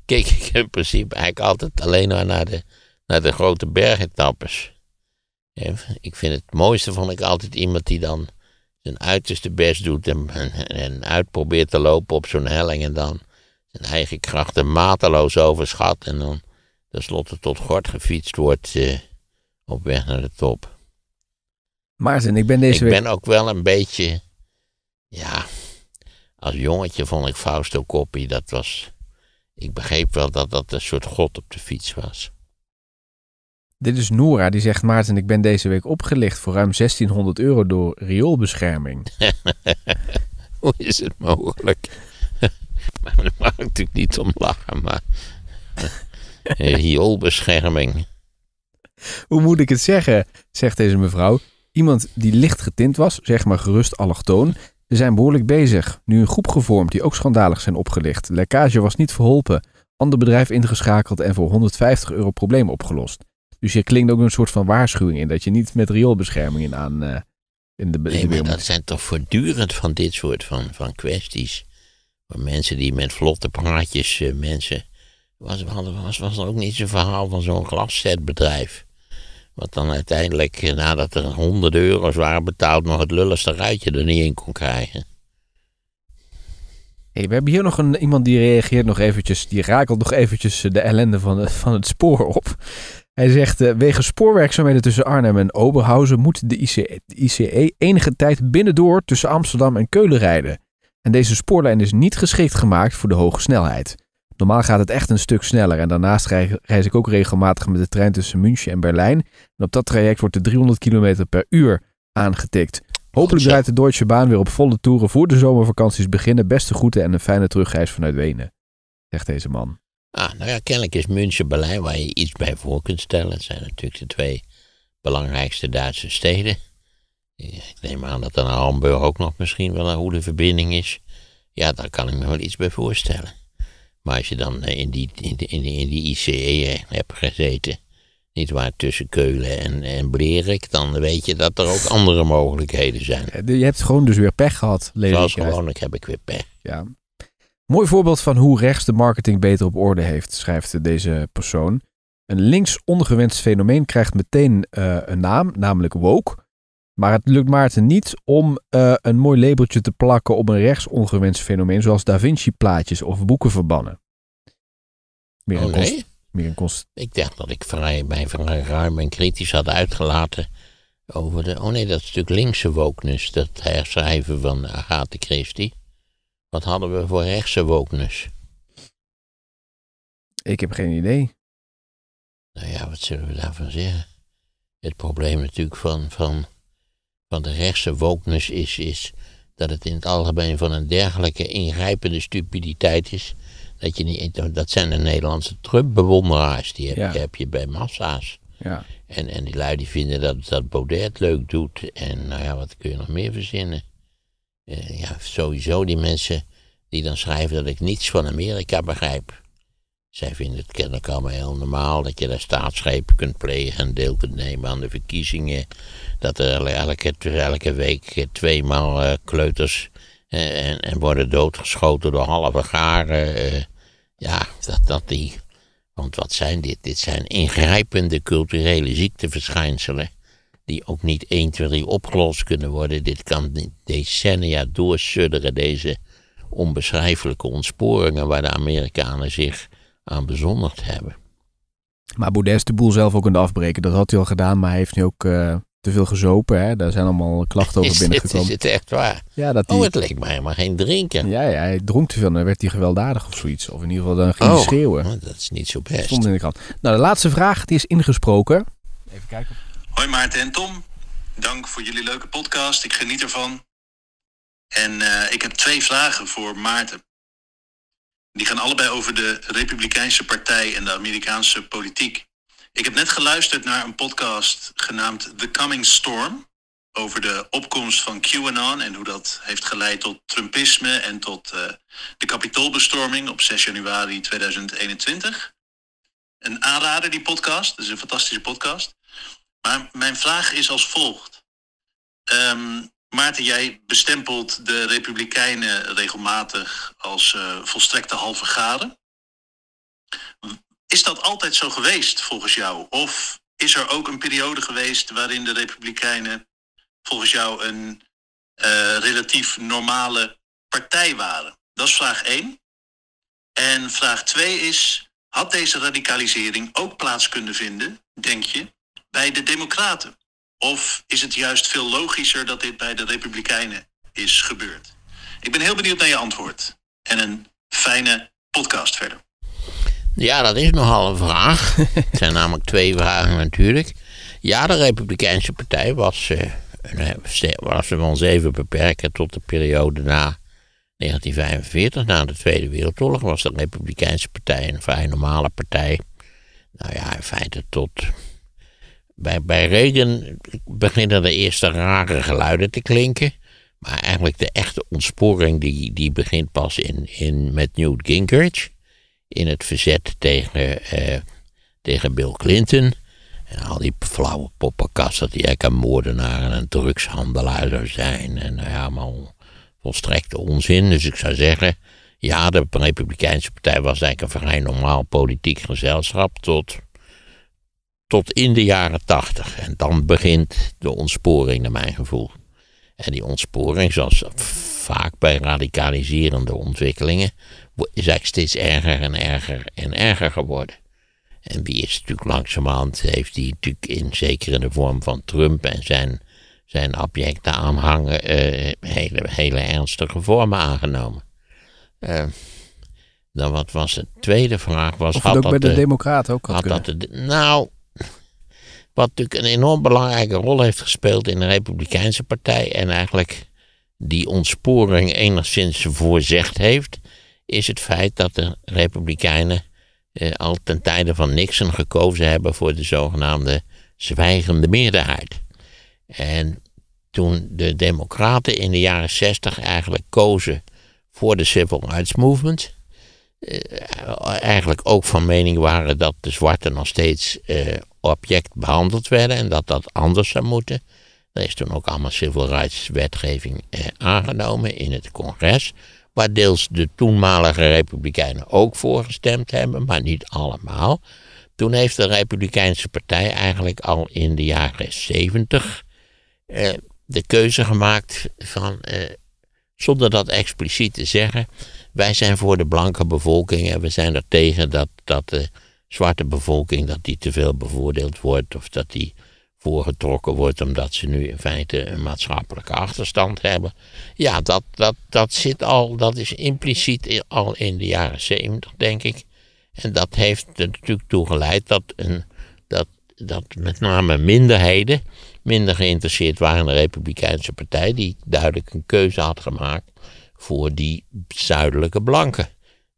keek ik in principe eigenlijk altijd alleen maar naar de, naar de grote bergetappes. Ik vind het mooiste vond ik altijd iemand die dan zijn uiterste best doet en, en, uit te lopen op zo'n helling en dan zijn eigen krachten mateloos overschat en dan tenslotte tot gort gefietst wordt eh, op weg naar de top. Maarten, ik ben deze week... Ik ben ook wel een beetje... Ja, als jongetje vond ik Fausto Coppi, dat was... Ik begreep wel dat dat een soort god op de fiets was. Dit is Noora, die zegt... Maarten, ik ben deze week opgelicht voor ruim 1600 euro door rioolbescherming. Hoe is het mogelijk? maar daar mag ik natuurlijk niet om lachen, maar... Eh, rioolbescherming. Hoe moet ik het zeggen, zegt deze mevrouw. Iemand die licht getint was, zeg maar gerust allochtoon... Ze zijn behoorlijk bezig. Nu een groep gevormd die ook schandalig zijn opgelicht. Lekkage was niet verholpen. Ander bedrijf ingeschakeld en voor 150 euro probleem opgelost. Dus je klinkt ook een soort van waarschuwing in dat je niet met rioolbescherming eh, in aan. in de, nee, maar dat zijn toch voortdurend van dit soort van, van kwesties. Waar mensen die met vlotte praatjes eh, mensen. Was, was, was er ook niet zo'n verhaal van zo'n glaszetbedrijf. Wat dan uiteindelijk, eh, nadat er honderden euro's waren betaald, nog het lulligste rijtje er niet in kon krijgen. Hey, we hebben hier nog een, iemand die reageert nog eventjes, die rakelt nog eventjes de ellende van, van het spoor op. Hij zegt, eh, Wegen spoorwerkzaamheden tussen Arnhem en Oberhausen moet de ICE, e enige tijd binnendoor tussen Amsterdam en Keulen rijden. En deze spoorlijn is niet geschikt gemaakt voor de hoge snelheid. Normaal gaat het echt een stuk sneller en daarnaast reis ik ook regelmatig met de trein tussen München en Berlijn. En op dat traject wordt de 300 km per uur aangetikt. Hopelijk draait de Deutsche Bahn weer op volle toeren voor de zomervakanties beginnen. Beste groeten en een fijne terugreis vanuit Wenen, zegt deze man. Ah, nou ja, kennelijk is München Berlijn, waar je iets bij voor kunt stellen. Het zijn natuurlijk de twee belangrijkste Duitse steden. Ik neem aan dat er naar Hamburg ook nog misschien wel een goede verbinding is. Ja, daar kan ik me wel iets bij voorstellen. Maar als je dan eh, in die, in die, in die ICE eh, hebt gezeten, niet waar, tussen Keulen en, en Blerik, dan weet je dat er ook andere mogelijkheden zijn. Je hebt gewoon dus weer pech gehad, lees Zoals ik gewoonlijk heb ik weer pech. Ja. Mooi voorbeeld van hoe rechts de marketing beter op orde heeft, schrijft deze persoon. Een links ongewenst fenomeen krijgt meteen eh, een naam, namelijk woke. Maar het lukt Maarten niet om eh, een mooi labeltje te plakken op een rechts ongewenst fenomeen, zoals Da Vinci plaatjes of boeken verbannen. Meer een, meer Ik dacht dat ik vrij, mij vrij ruim en kritisch had uitgelaten over de. Oh nee, dat stuk linkse wokeness, dat herschrijven van Agathe Christie. Wat hadden we voor rechtse woknes? Ik heb geen idee. Nou ja, wat zullen we daarvan zeggen? Het probleem natuurlijk van, van, van de rechtse woknes is, is dat het in het algemeen van een dergelijke ingrijpende stupiditeit is. Dat, je niet, dat zijn de Nederlandse Trump-bewonderaars. Die heb, je bij massa's. Ja. En, en die lui die vinden dat, dat Baudet leuk doet. En nou ja, wat kun je nog meer verzinnen? Eh, ja, sowieso die mensen die dan schrijven dat ik niets van Amerika begrijp. Zij vinden het kennelijk allemaal heel normaal dat je daar staatsgrepen kunt plegen en deel kunt nemen aan de verkiezingen. Dat er elke, dus elke week eh, tweemaal uh, kleuters en, en, worden doodgeschoten door halve garen. ja, dat, dat die. Want wat zijn dit? Dit zijn ingrijpende culturele ziekteverschijnselen die ook niet 1, 2, 3 opgelost kunnen worden. Dit kan decennia doorsudderen, deze onbeschrijfelijke ontsporingen waar de Amerikanen zich aan bezondigd hebben. Maar Baudet is de boel zelf ook in het afbreken. Dat had hij al gedaan, maar hij heeft nu ook eh, te veel gezopen. Hè? Daar zijn allemaal klachten over binnengekomen. Is het echt waar? Ja, dat die... Oh, het leek mij maar geen drinken. Ja, ja hij dronk te veel en dan werd hij gewelddadig of zoiets. Of in ieder geval dan ging hij oh, schreeuwen. Dat is niet zo best. stond in de krant. Nou, de laatste vraag die is ingesproken. Even kijken Hoi Maarten en Tom. Dank voor jullie leuke podcast. Ik geniet ervan. En eh, ik heb twee vragen voor Maarten. Die gaan allebei over de Republikeinse Partij en de Amerikaanse politiek. Ik heb net geluisterd naar een podcast genaamd The Coming Storm. Over de opkomst van QAnon en hoe dat heeft geleid tot Trumpisme en tot eh, de kapitoolbestorming op 6 januari 2021. Een aanrader, die podcast. Het is een fantastische podcast. Maar mijn vraag is als volgt. Ehm, Maarten, jij bestempelt de Republikeinen regelmatig als eh, volstrekte halve garen. Is dat altijd zo geweest volgens jou? Of is er ook een periode geweest waarin de Republikeinen volgens jou een eh, relatief normale partij waren? Dat is vraag 1. En vraag 2 is, had deze radicalisering ook plaats kunnen vinden, denk je, bij de Democraten? Of is het juist veel logischer dat dit bij de Republikeinen is gebeurd? Ik ben heel benieuwd naar je antwoord. En een fijne podcast verder. Ja, dat is nogal een vraag. het zijn namelijk twee vragen natuurlijk. Ja, de Republikeinse Partij was, als we ons even beperken tot de periode na 1945, na de Tweede Wereldoorlog, was de Republikeinse Partij een vrij normale partij. Nou ja, in feite tot bij, bij regen beginnen de eerste rare geluiden te klinken. Maar eigenlijk de echte ontsporing die, die begint pas in, in, met Newt Gingrich. In het verzet tegen, eh, tegen Bill Clinton. En al die flauwe poppenkast dat hij een moordenaar en een drugshandelaar zou zijn. En nou ja, maar volstrekt onzin. Dus ik zou zeggen, ja, de Republikeinse Partij was eigenlijk een vrij normaal politiek gezelschap tot tot in de jaren tachtig. En dan begint de ontsporing, naar mijn gevoel. En die ontsporing, zoals vaak bij radicaliserende ontwikkelingen, is eigenlijk steeds erger en erger en erger geworden. En wie is natuurlijk langzamerhand, heeft die natuurlijk in, zeker in de vorm van Trump en zijn, zijn abjecte aanhangen, eh, hele, hele ernstige vormen aangenomen. Eh, dan wat was het tweede vraag? Was, had ook dat bij de, Democraten ook had, had dat de, Nou, wat natuurlijk een enorm belangrijke rol heeft gespeeld in de Republikeinse Partij. En eigenlijk die ontsporing enigszins voorzegd heeft. Is het feit dat de Republikeinen eh, al ten tijde van Nixon gekozen hebben voor de zogenaamde zwijgende meerderheid. En toen de Democraten in de jaren 60 eigenlijk kozen voor de Civil Rights Movement. Eh, eigenlijk ook van mening waren dat de zwarten nog steeds eh, object behandeld werden en dat dat anders zou moeten. Er is toen ook allemaal civil rights wetgeving eh, aangenomen in het congres, waar deels de toenmalige republikeinen ook voor gestemd hebben, maar niet allemaal. Toen heeft de Republikeinse Partij eigenlijk al in de jaren 70 eh, de keuze gemaakt van, eh, zonder dat expliciet te zeggen, wij zijn voor de blanke bevolking en we zijn er tegen dat, dat de eh, zwarte bevolking, dat die te veel bevoordeeld wordt of dat die voorgetrokken wordt omdat ze nu in feite een maatschappelijke achterstand hebben. Ja, dat, dat, dat zit al, dat is impliciet al in de jaren zeventig, denk ik. En dat heeft er natuurlijk toe geleid dat, een, dat, dat met name minderheden minder geïnteresseerd waren in de Republikeinse Partij, die duidelijk een keuze had gemaakt voor die zuidelijke blanken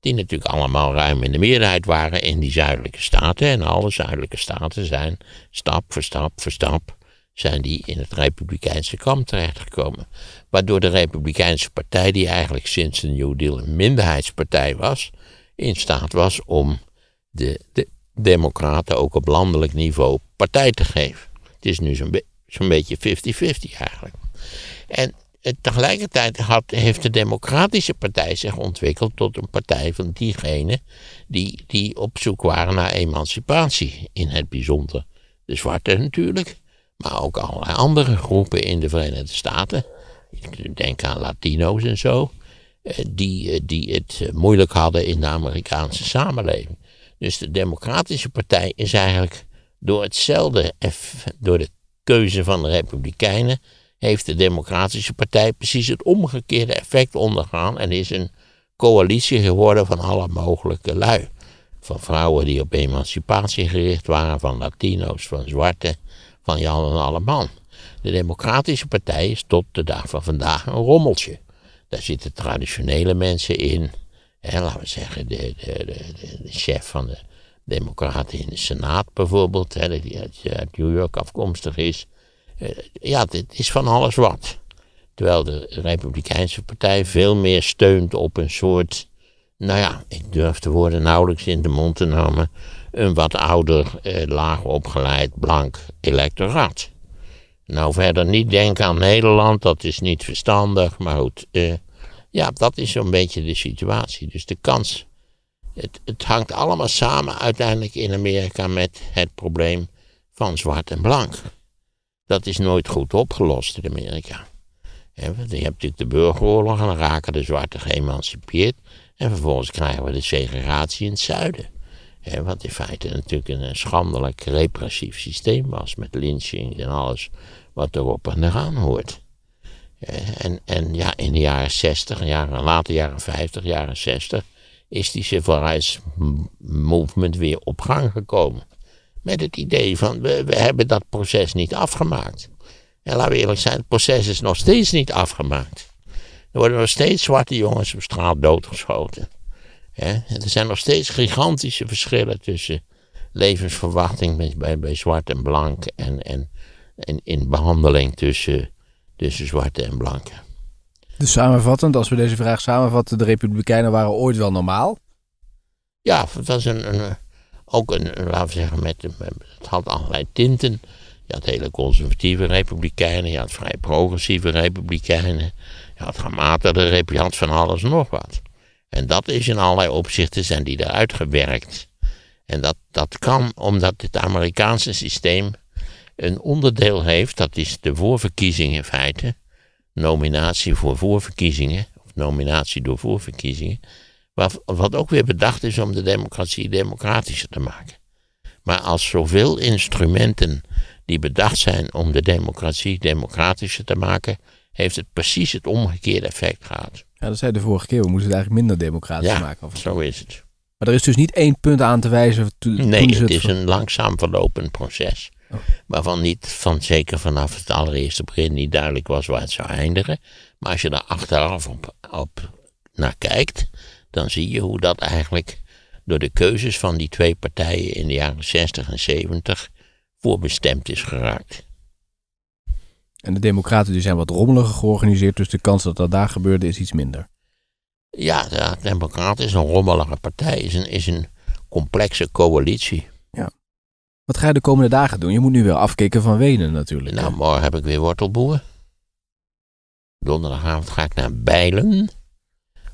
die natuurlijk allemaal ruim in de meerderheid waren in die zuidelijke staten. En alle zuidelijke staten zijn stap voor stap voor stap zijn die in het Republikeinse kamp terechtgekomen. Waardoor de Republikeinse Partij, die eigenlijk sinds de New Deal een minderheidspartij was, in staat was om de, de Democraten ook op landelijk niveau partij te geven. Het is nu zo'n zo beetje 50-50 eigenlijk. En eh, tegelijkertijd had, heeft de Democratische Partij zich ontwikkeld tot een partij van diegenen die, die op zoek waren naar emancipatie, in het bijzonder de zwarte natuurlijk, maar ook allerlei andere groepen in de Verenigde Staten. Denk aan Latino's en zo, eh, die, eh, die het moeilijk hadden in de Amerikaanse samenleving. Dus de Democratische Partij is eigenlijk door hetzelfde, door de keuze van de Republikeinen, heeft de Democratische Partij precies het omgekeerde effect ondergaan en is een coalitie geworden van alle mogelijke lui. Van vrouwen die op emancipatie gericht waren, van Latino's, van zwarte, van Jan en Alleman. De Democratische Partij is tot de dag van vandaag een rommeltje. Daar zitten traditionele mensen in. Hè, laten we zeggen, de, de, de, de chef van de Democraten in de Senaat bijvoorbeeld, hè, die uit New York afkomstig is. Eh, ja, dit is van alles wat. Terwijl de Republikeinse Partij veel meer steunt op een soort, nou ja, ik durf de woorden nauwelijks in de mond te nemen, een wat ouder, eh, laag opgeleid, blank electoraat. Nou, verder niet denken aan Nederland, dat is niet verstandig, maar goed. Eh, ja, dat is zo'n beetje de situatie. Dus de kans, het, het hangt allemaal samen uiteindelijk in Amerika met het probleem van zwart en blank dat is nooit goed opgelost in Amerika. want je hebt natuurlijk de burgeroorlog en dan raken de zwarten geëmancipeerd. En vervolgens krijgen we de segregatie in het zuiden. wat in feite natuurlijk een schandelijk repressief systeem was. Met lynching en alles wat erop en eraan hoort. En, en ja, in de jaren 60, jaren, late jaren 50, jaren 60 is die civil rights movement weer op gang gekomen met het idee van we, we hebben dat proces niet afgemaakt. En laten we eerlijk zijn, het proces is nog steeds niet afgemaakt. Er worden nog steeds zwarte jongens op straat doodgeschoten. er zijn nog steeds gigantische verschillen tussen levensverwachting bij, bij, bij zwart en blank en, en, in behandeling tussen, tussen zwarte en blanken. Dus samenvattend, als we deze vraag samenvatten, de Republikeinen waren ooit wel normaal? Ja, het was een, een ook een, laten we zeggen, met, het had allerlei tinten. Je had hele conservatieve republikeinen, je had vrij progressieve republikeinen, je had gematigde republikeinen, je van alles nog wat. En dat is in allerlei opzichten zijn die eruit gewerkt. En dat, dat kan omdat het Amerikaanse systeem een onderdeel heeft, dat is de voorverkiezingen in feite, nominatie voor voorverkiezingen, of nominatie door voorverkiezingen. Wat, ook weer bedacht is om de democratie democratischer te maken. Maar als zoveel instrumenten die bedacht zijn om de democratie democratischer te maken, heeft het precies het omgekeerde effect gehad. Ja, dat zei de vorige keer, we moeten het eigenlijk minder democratisch maken. zo is het. Maar er is dus niet één punt aan te wijzen. To, nee, het, is een langzaam verlopend proces. Oh. Waarvan niet van zeker vanaf het allereerste begin niet duidelijk was waar het zou eindigen. Maar als je daar achteraf op, op naar kijkt, dan zie je hoe dat eigenlijk door de keuzes van die twee partijen in de jaren 60 en 70 voorbestemd is geraakt. En de Democraten die zijn wat rommeliger georganiseerd, dus de kans dat dat daar gebeurde is iets minder. Ja, de Democraten is een rommelige partij, is een, is een complexe coalitie. Ja. Wat ga je de komende dagen doen? Je moet nu weer afkicken van Wenen natuurlijk. Nou, morgen heb ik weer wortelboer. Donderdagavond ga ik naar Bijlen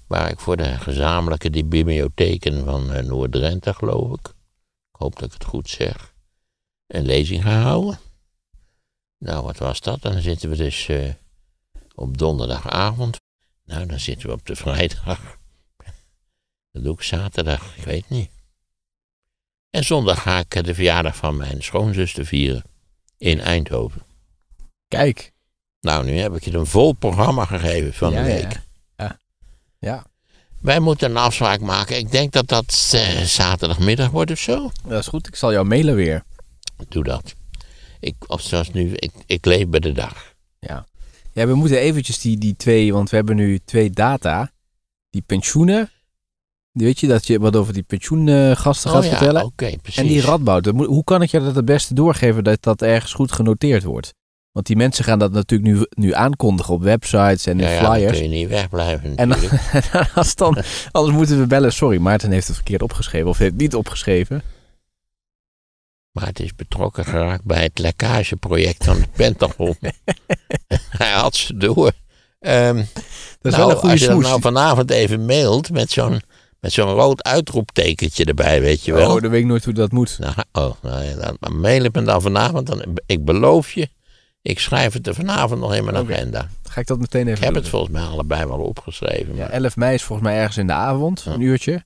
waar ik voor de gezamenlijke bibliotheken van eh, Noord-Drenthe, geloof ik, ik hoop dat ik het goed zeg, een lezing ga houden. Nou, wat was dat? Dan zitten we dus eh, op donderdagavond. Nou, dan zitten we op de vrijdag. Dat doe ik zaterdag, ik weet niet. En zondag ga ik eh, de verjaardag van mijn schoonzuster vieren in Eindhoven. Kijk. Nou, nu heb ik je een vol programma gegeven van de week. Ja. Ja. Wij moeten een afspraak maken. Ik denk dat dat eh, zaterdagmiddag wordt of zo. Dat is goed. Ik zal jou mailen weer. Doe dat. Ik, of nu, ik, ik leef bij de dag. Ja. Ja, we moeten eventjes die, die twee, want we hebben nu twee data. Die pensioenen. Die weet je dat je wat over die pensioengasten oh, gaat ja, vertellen? Oké, precies. En die radboud. Hoe kan ik je dat het beste doorgeven dat dat ergens goed genoteerd wordt? Want die mensen gaan dat natuurlijk nu, nu aankondigen op websites en in flyers. Ja, kun je niet wegblijven En dan, als dan, anders moeten we bellen. Sorry, Maarten heeft het verkeerd opgeschreven of heeft het niet opgeschreven. Maar het is betrokken geraakt bij het lekkageproject van de Pentagon. Hij had ze door. Ehm, dat is nou, wel een goede als je dat nou vanavond even mailt met zo'n met zo'n rood uitroeptekentje erbij, weet je wel. Oh, dan weet ik nooit hoe dat moet. Nou, oh, nou dan, mail ik me dan vanavond. Dan, ik beloof je ik schrijf het er vanavond nog in mijn agenda. Ga ik dat meteen even Ik heb het volgens mij allebei wel opgeschreven. Ja, 11 mei is volgens mij ergens in de avond, een uurtje.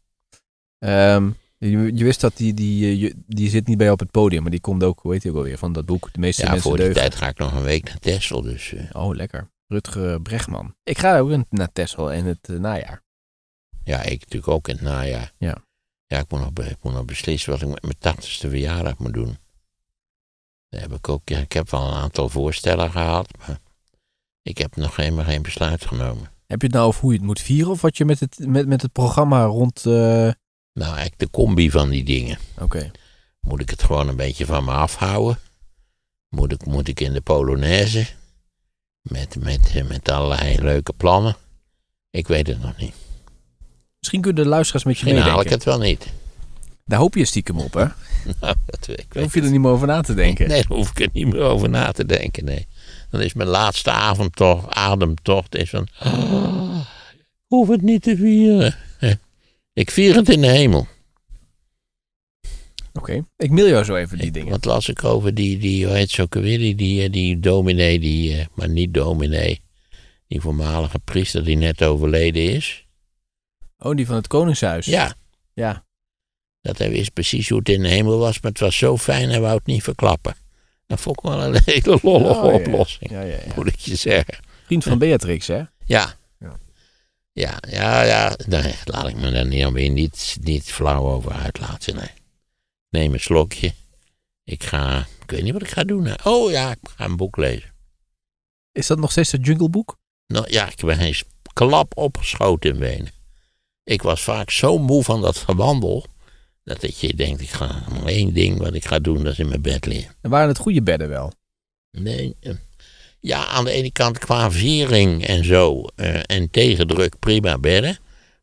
Ehm, je, wist dat die, die, die, zit niet bij op het podium, maar die komt ook, hoe heet hij ook alweer, van dat boek. De meeste ja, mensen voor die tijd ga ik nog een week naar Texel. Dus, eh. Oh, lekker. Rutger Bregman. Ik ga ook naar Texel in het eh, najaar. Ja, ik natuurlijk ook in het najaar. Ja. Ja, ik moet nog, ik moet nog beslissen wat ik met mijn tachtigste verjaardag moet doen. Daar heb ik, ook, ik heb wel een aantal voorstellen gehad, maar ik heb nog helemaal geen besluit genomen. Heb je het nou over hoe je het moet vieren of wat je met het, met, met het programma rond... Eh? Nou, eigenlijk de combi van die dingen. Oké. Moet ik het gewoon een beetje van me afhouden? Moet ik, moet ik in de Polonaise? Met, met, met allerlei leuke plannen? Ik weet het nog niet. Misschien kunnen de luisteraars met je Misschien meedenken. haal ik het wel niet. Daar hoop je stiekem op, hè? Nou, hoef je er niet meer over na te denken. Nee, daar hoef ik er niet meer over na te denken. Nee. Dan is mijn laatste avond toch ademtocht, is van. Oh, hoef het niet te vieren. Ik vier het in de hemel. Oké, ik mail jou zo even die dingen. Wat las ik over die, die hoe heet weer, die, die, eh, die dominee, die, eh, maar niet dominee, die voormalige priester die net overleden is. Oh, die van het Koningshuis? Ja. Ja. Dat hij wist precies hoe het in de hemel was, maar het was zo fijn, hij wou het niet verklappen. Dat vond ik wel een hele lolle oh, oplossing, ja, ja, ja, moet ik je zeggen. Vriend van Beatrix, hè? Ja. Ja, ja, ja. Nee, laat ik me daar niet, weer niet, niet flauw over uitlaten. Nee. Neem een slokje. Ik ga, ik weet niet wat ik ga doen. Oh ja, ik ga een boek lezen. Is dat nog steeds het jungleboek? Nou ja, ik ben eens klap opgeschoten in Wenen. Ik was vaak zo moe van dat gewandel dat, je denkt, ik ga maar één ding wat ik ga doen, dat is in mijn bed liggen. En waren het goede bedden wel? Nee. Eh, ja, aan de ene kant qua vering en zo eh, en tegendruk prima bedden.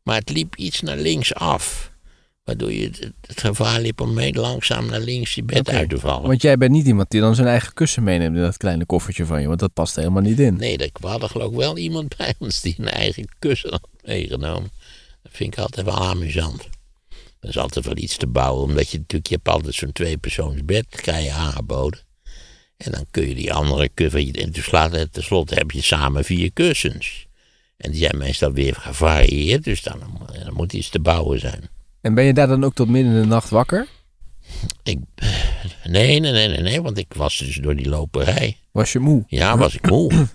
Maar het liep iets naar links af. Waardoor je het, gevaar liep om mee langzaam naar links je bed uit te vallen. Want jij bent niet iemand die dan zijn eigen kussen meeneemt in dat kleine koffertje van je. Want dat past helemaal niet in. Nee, dat we hadden geloof ik wel iemand bij ons die een eigen kussen had meegenomen. Dat vind ik altijd wel amusant. Er is altijd wel iets te bouwen, omdat je natuurlijk, je hebt altijd zo'n tweepersoonsbed, krijg je aangeboden. En dan kun je die andere kussen, en tenslotte, tenslotte heb je samen vier kussens. En die zijn meestal weer gevarieerd, dus dan, dan moet iets te bouwen zijn. En ben je daar dan ook tot midden in de nacht wakker? Ik, nee, nee, nee, nee, nee, want ik was dus door die loperij. Was je moe? Ja, was ik moe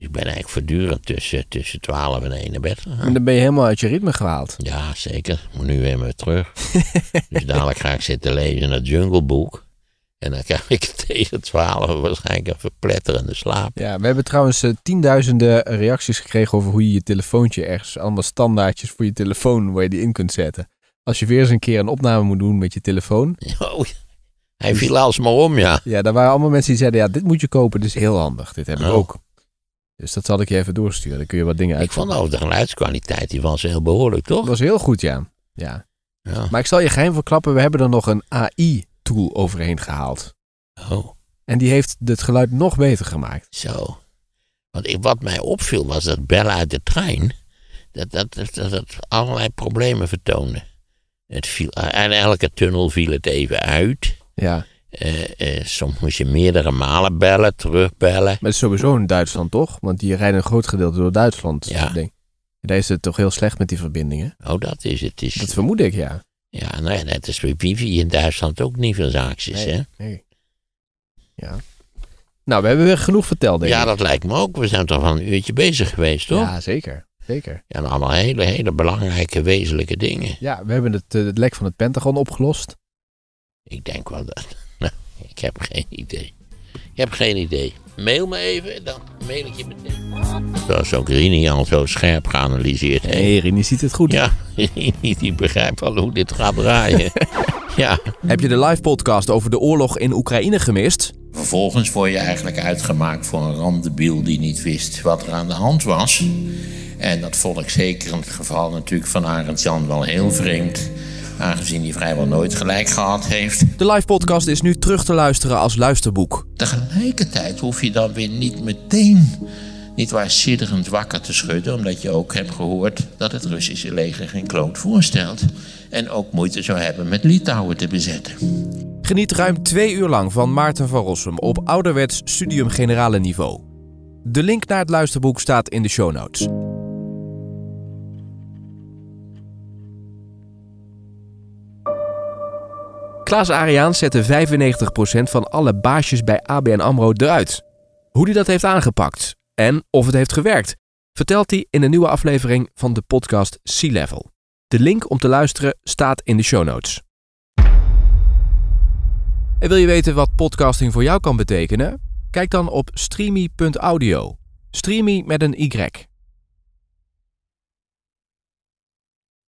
ik ben eigenlijk voortdurend tussen, tussen 12 en 1 naar bed En dan ben je helemaal uit je ritme gehaald. Ja, zeker. Moet nu weer weer terug. dus dadelijk ga ik zitten lezen naar Jungle Book. En dan krijg ik tegen 12 waarschijnlijk een verpletterende slaap. Ja, we hebben trouwens uh, tienduizenden reacties gekregen over hoe je je telefoontje ergens, allemaal standaardjes voor je telefoon, waar je die in kunt zetten. Als je weer eens een keer een opname moet doen met je telefoon. Oh, hij viel dus- maar om, ja. Ja, daar waren allemaal mensen die zeiden, ja, dit moet je kopen, dit is heel handig. Dit heb ik oh. ook. Dus dat zal ik je even doorsturen. Dan kun je wat dingen uit. Ik vond over de geluidskwaliteit die was heel behoorlijk, toch? Dat was heel goed, ja. ja. Maar ik zal je geen verklappen. We hebben er nog een AI-tool overheen gehaald. Oh. En die heeft het geluid nog beter gemaakt. Zo. Want ik, wat mij opviel was dat bellen uit de trein. Dat dat, dat, dat, dat allerlei problemen vertoonde. Het viel, eh, en elke tunnel viel het even uit. Ja. Eh, eh, soms moest je meerdere malen bellen, terugbellen. Maar het is sowieso in Duitsland toch? Want die rijden een groot gedeelte door Duitsland. Ja. Daar is het toch heel slecht met die verbindingen? Oh, dat is het. Is... Dat vermoed ik, ja. Ja, nou ja, het is bij wifi in Duitsland ook niet veel zaakjes, hè? Nee. Ja. Nou, we hebben weer genoeg verteld, denk ik. Ja, dat lijkt me ook. We zijn toch al een uurtje bezig geweest, toch? Ja, zeker. Zeker. Ja, en allemaal hele, hele belangrijke, wezenlijke dingen. Ja, we hebben het eh, lek van het Pentagon opgelost. Ik denk wel dat... Ik heb geen idee. Ik heb geen idee. Mail me even dan mail ik je meteen. Zoals ook Rini al zo scherp geanalyseerd heeft. hey, Rini ziet het goed. Ja, Rini begrijpt al hoe dit gaat draaien. ja. Heb je de live podcast over de oorlog in Oekraïne gemist? Vervolgens word je eigenlijk uitgemaakt voor een biel die niet wist wat er aan de hand was. En dat vond ik zeker in het geval natuurlijk van Arend Jan wel heel vreemd aangezien hij vrijwel nooit gelijk gehad heeft. De live podcast is nu terug te luisteren als luisterboek. Tegelijkertijd hoef je dan weer niet meteen niet waar sidderend wakker te schudden, omdat je ook hebt gehoord dat het Russische leger geen kloot voorstelt en ook moeite zou hebben met Litouwen te bezetten. Geniet ruim twee uur lang van Maarten van Rossum op ouderwets studium generale niveau. De link naar het luisterboek staat in de show notes. Klaas Ariaan zette 95% van alle baasjes bij ABN AMRO eruit. Hoe hij dat heeft aangepakt en of het heeft gewerkt, vertelt hij in de nieuwe aflevering van de podcast Sea Level. De link om te luisteren staat in de show notes. En wil je weten wat podcasting voor jou kan betekenen? Kijk dan op streamy.audio. Streamy met een Y.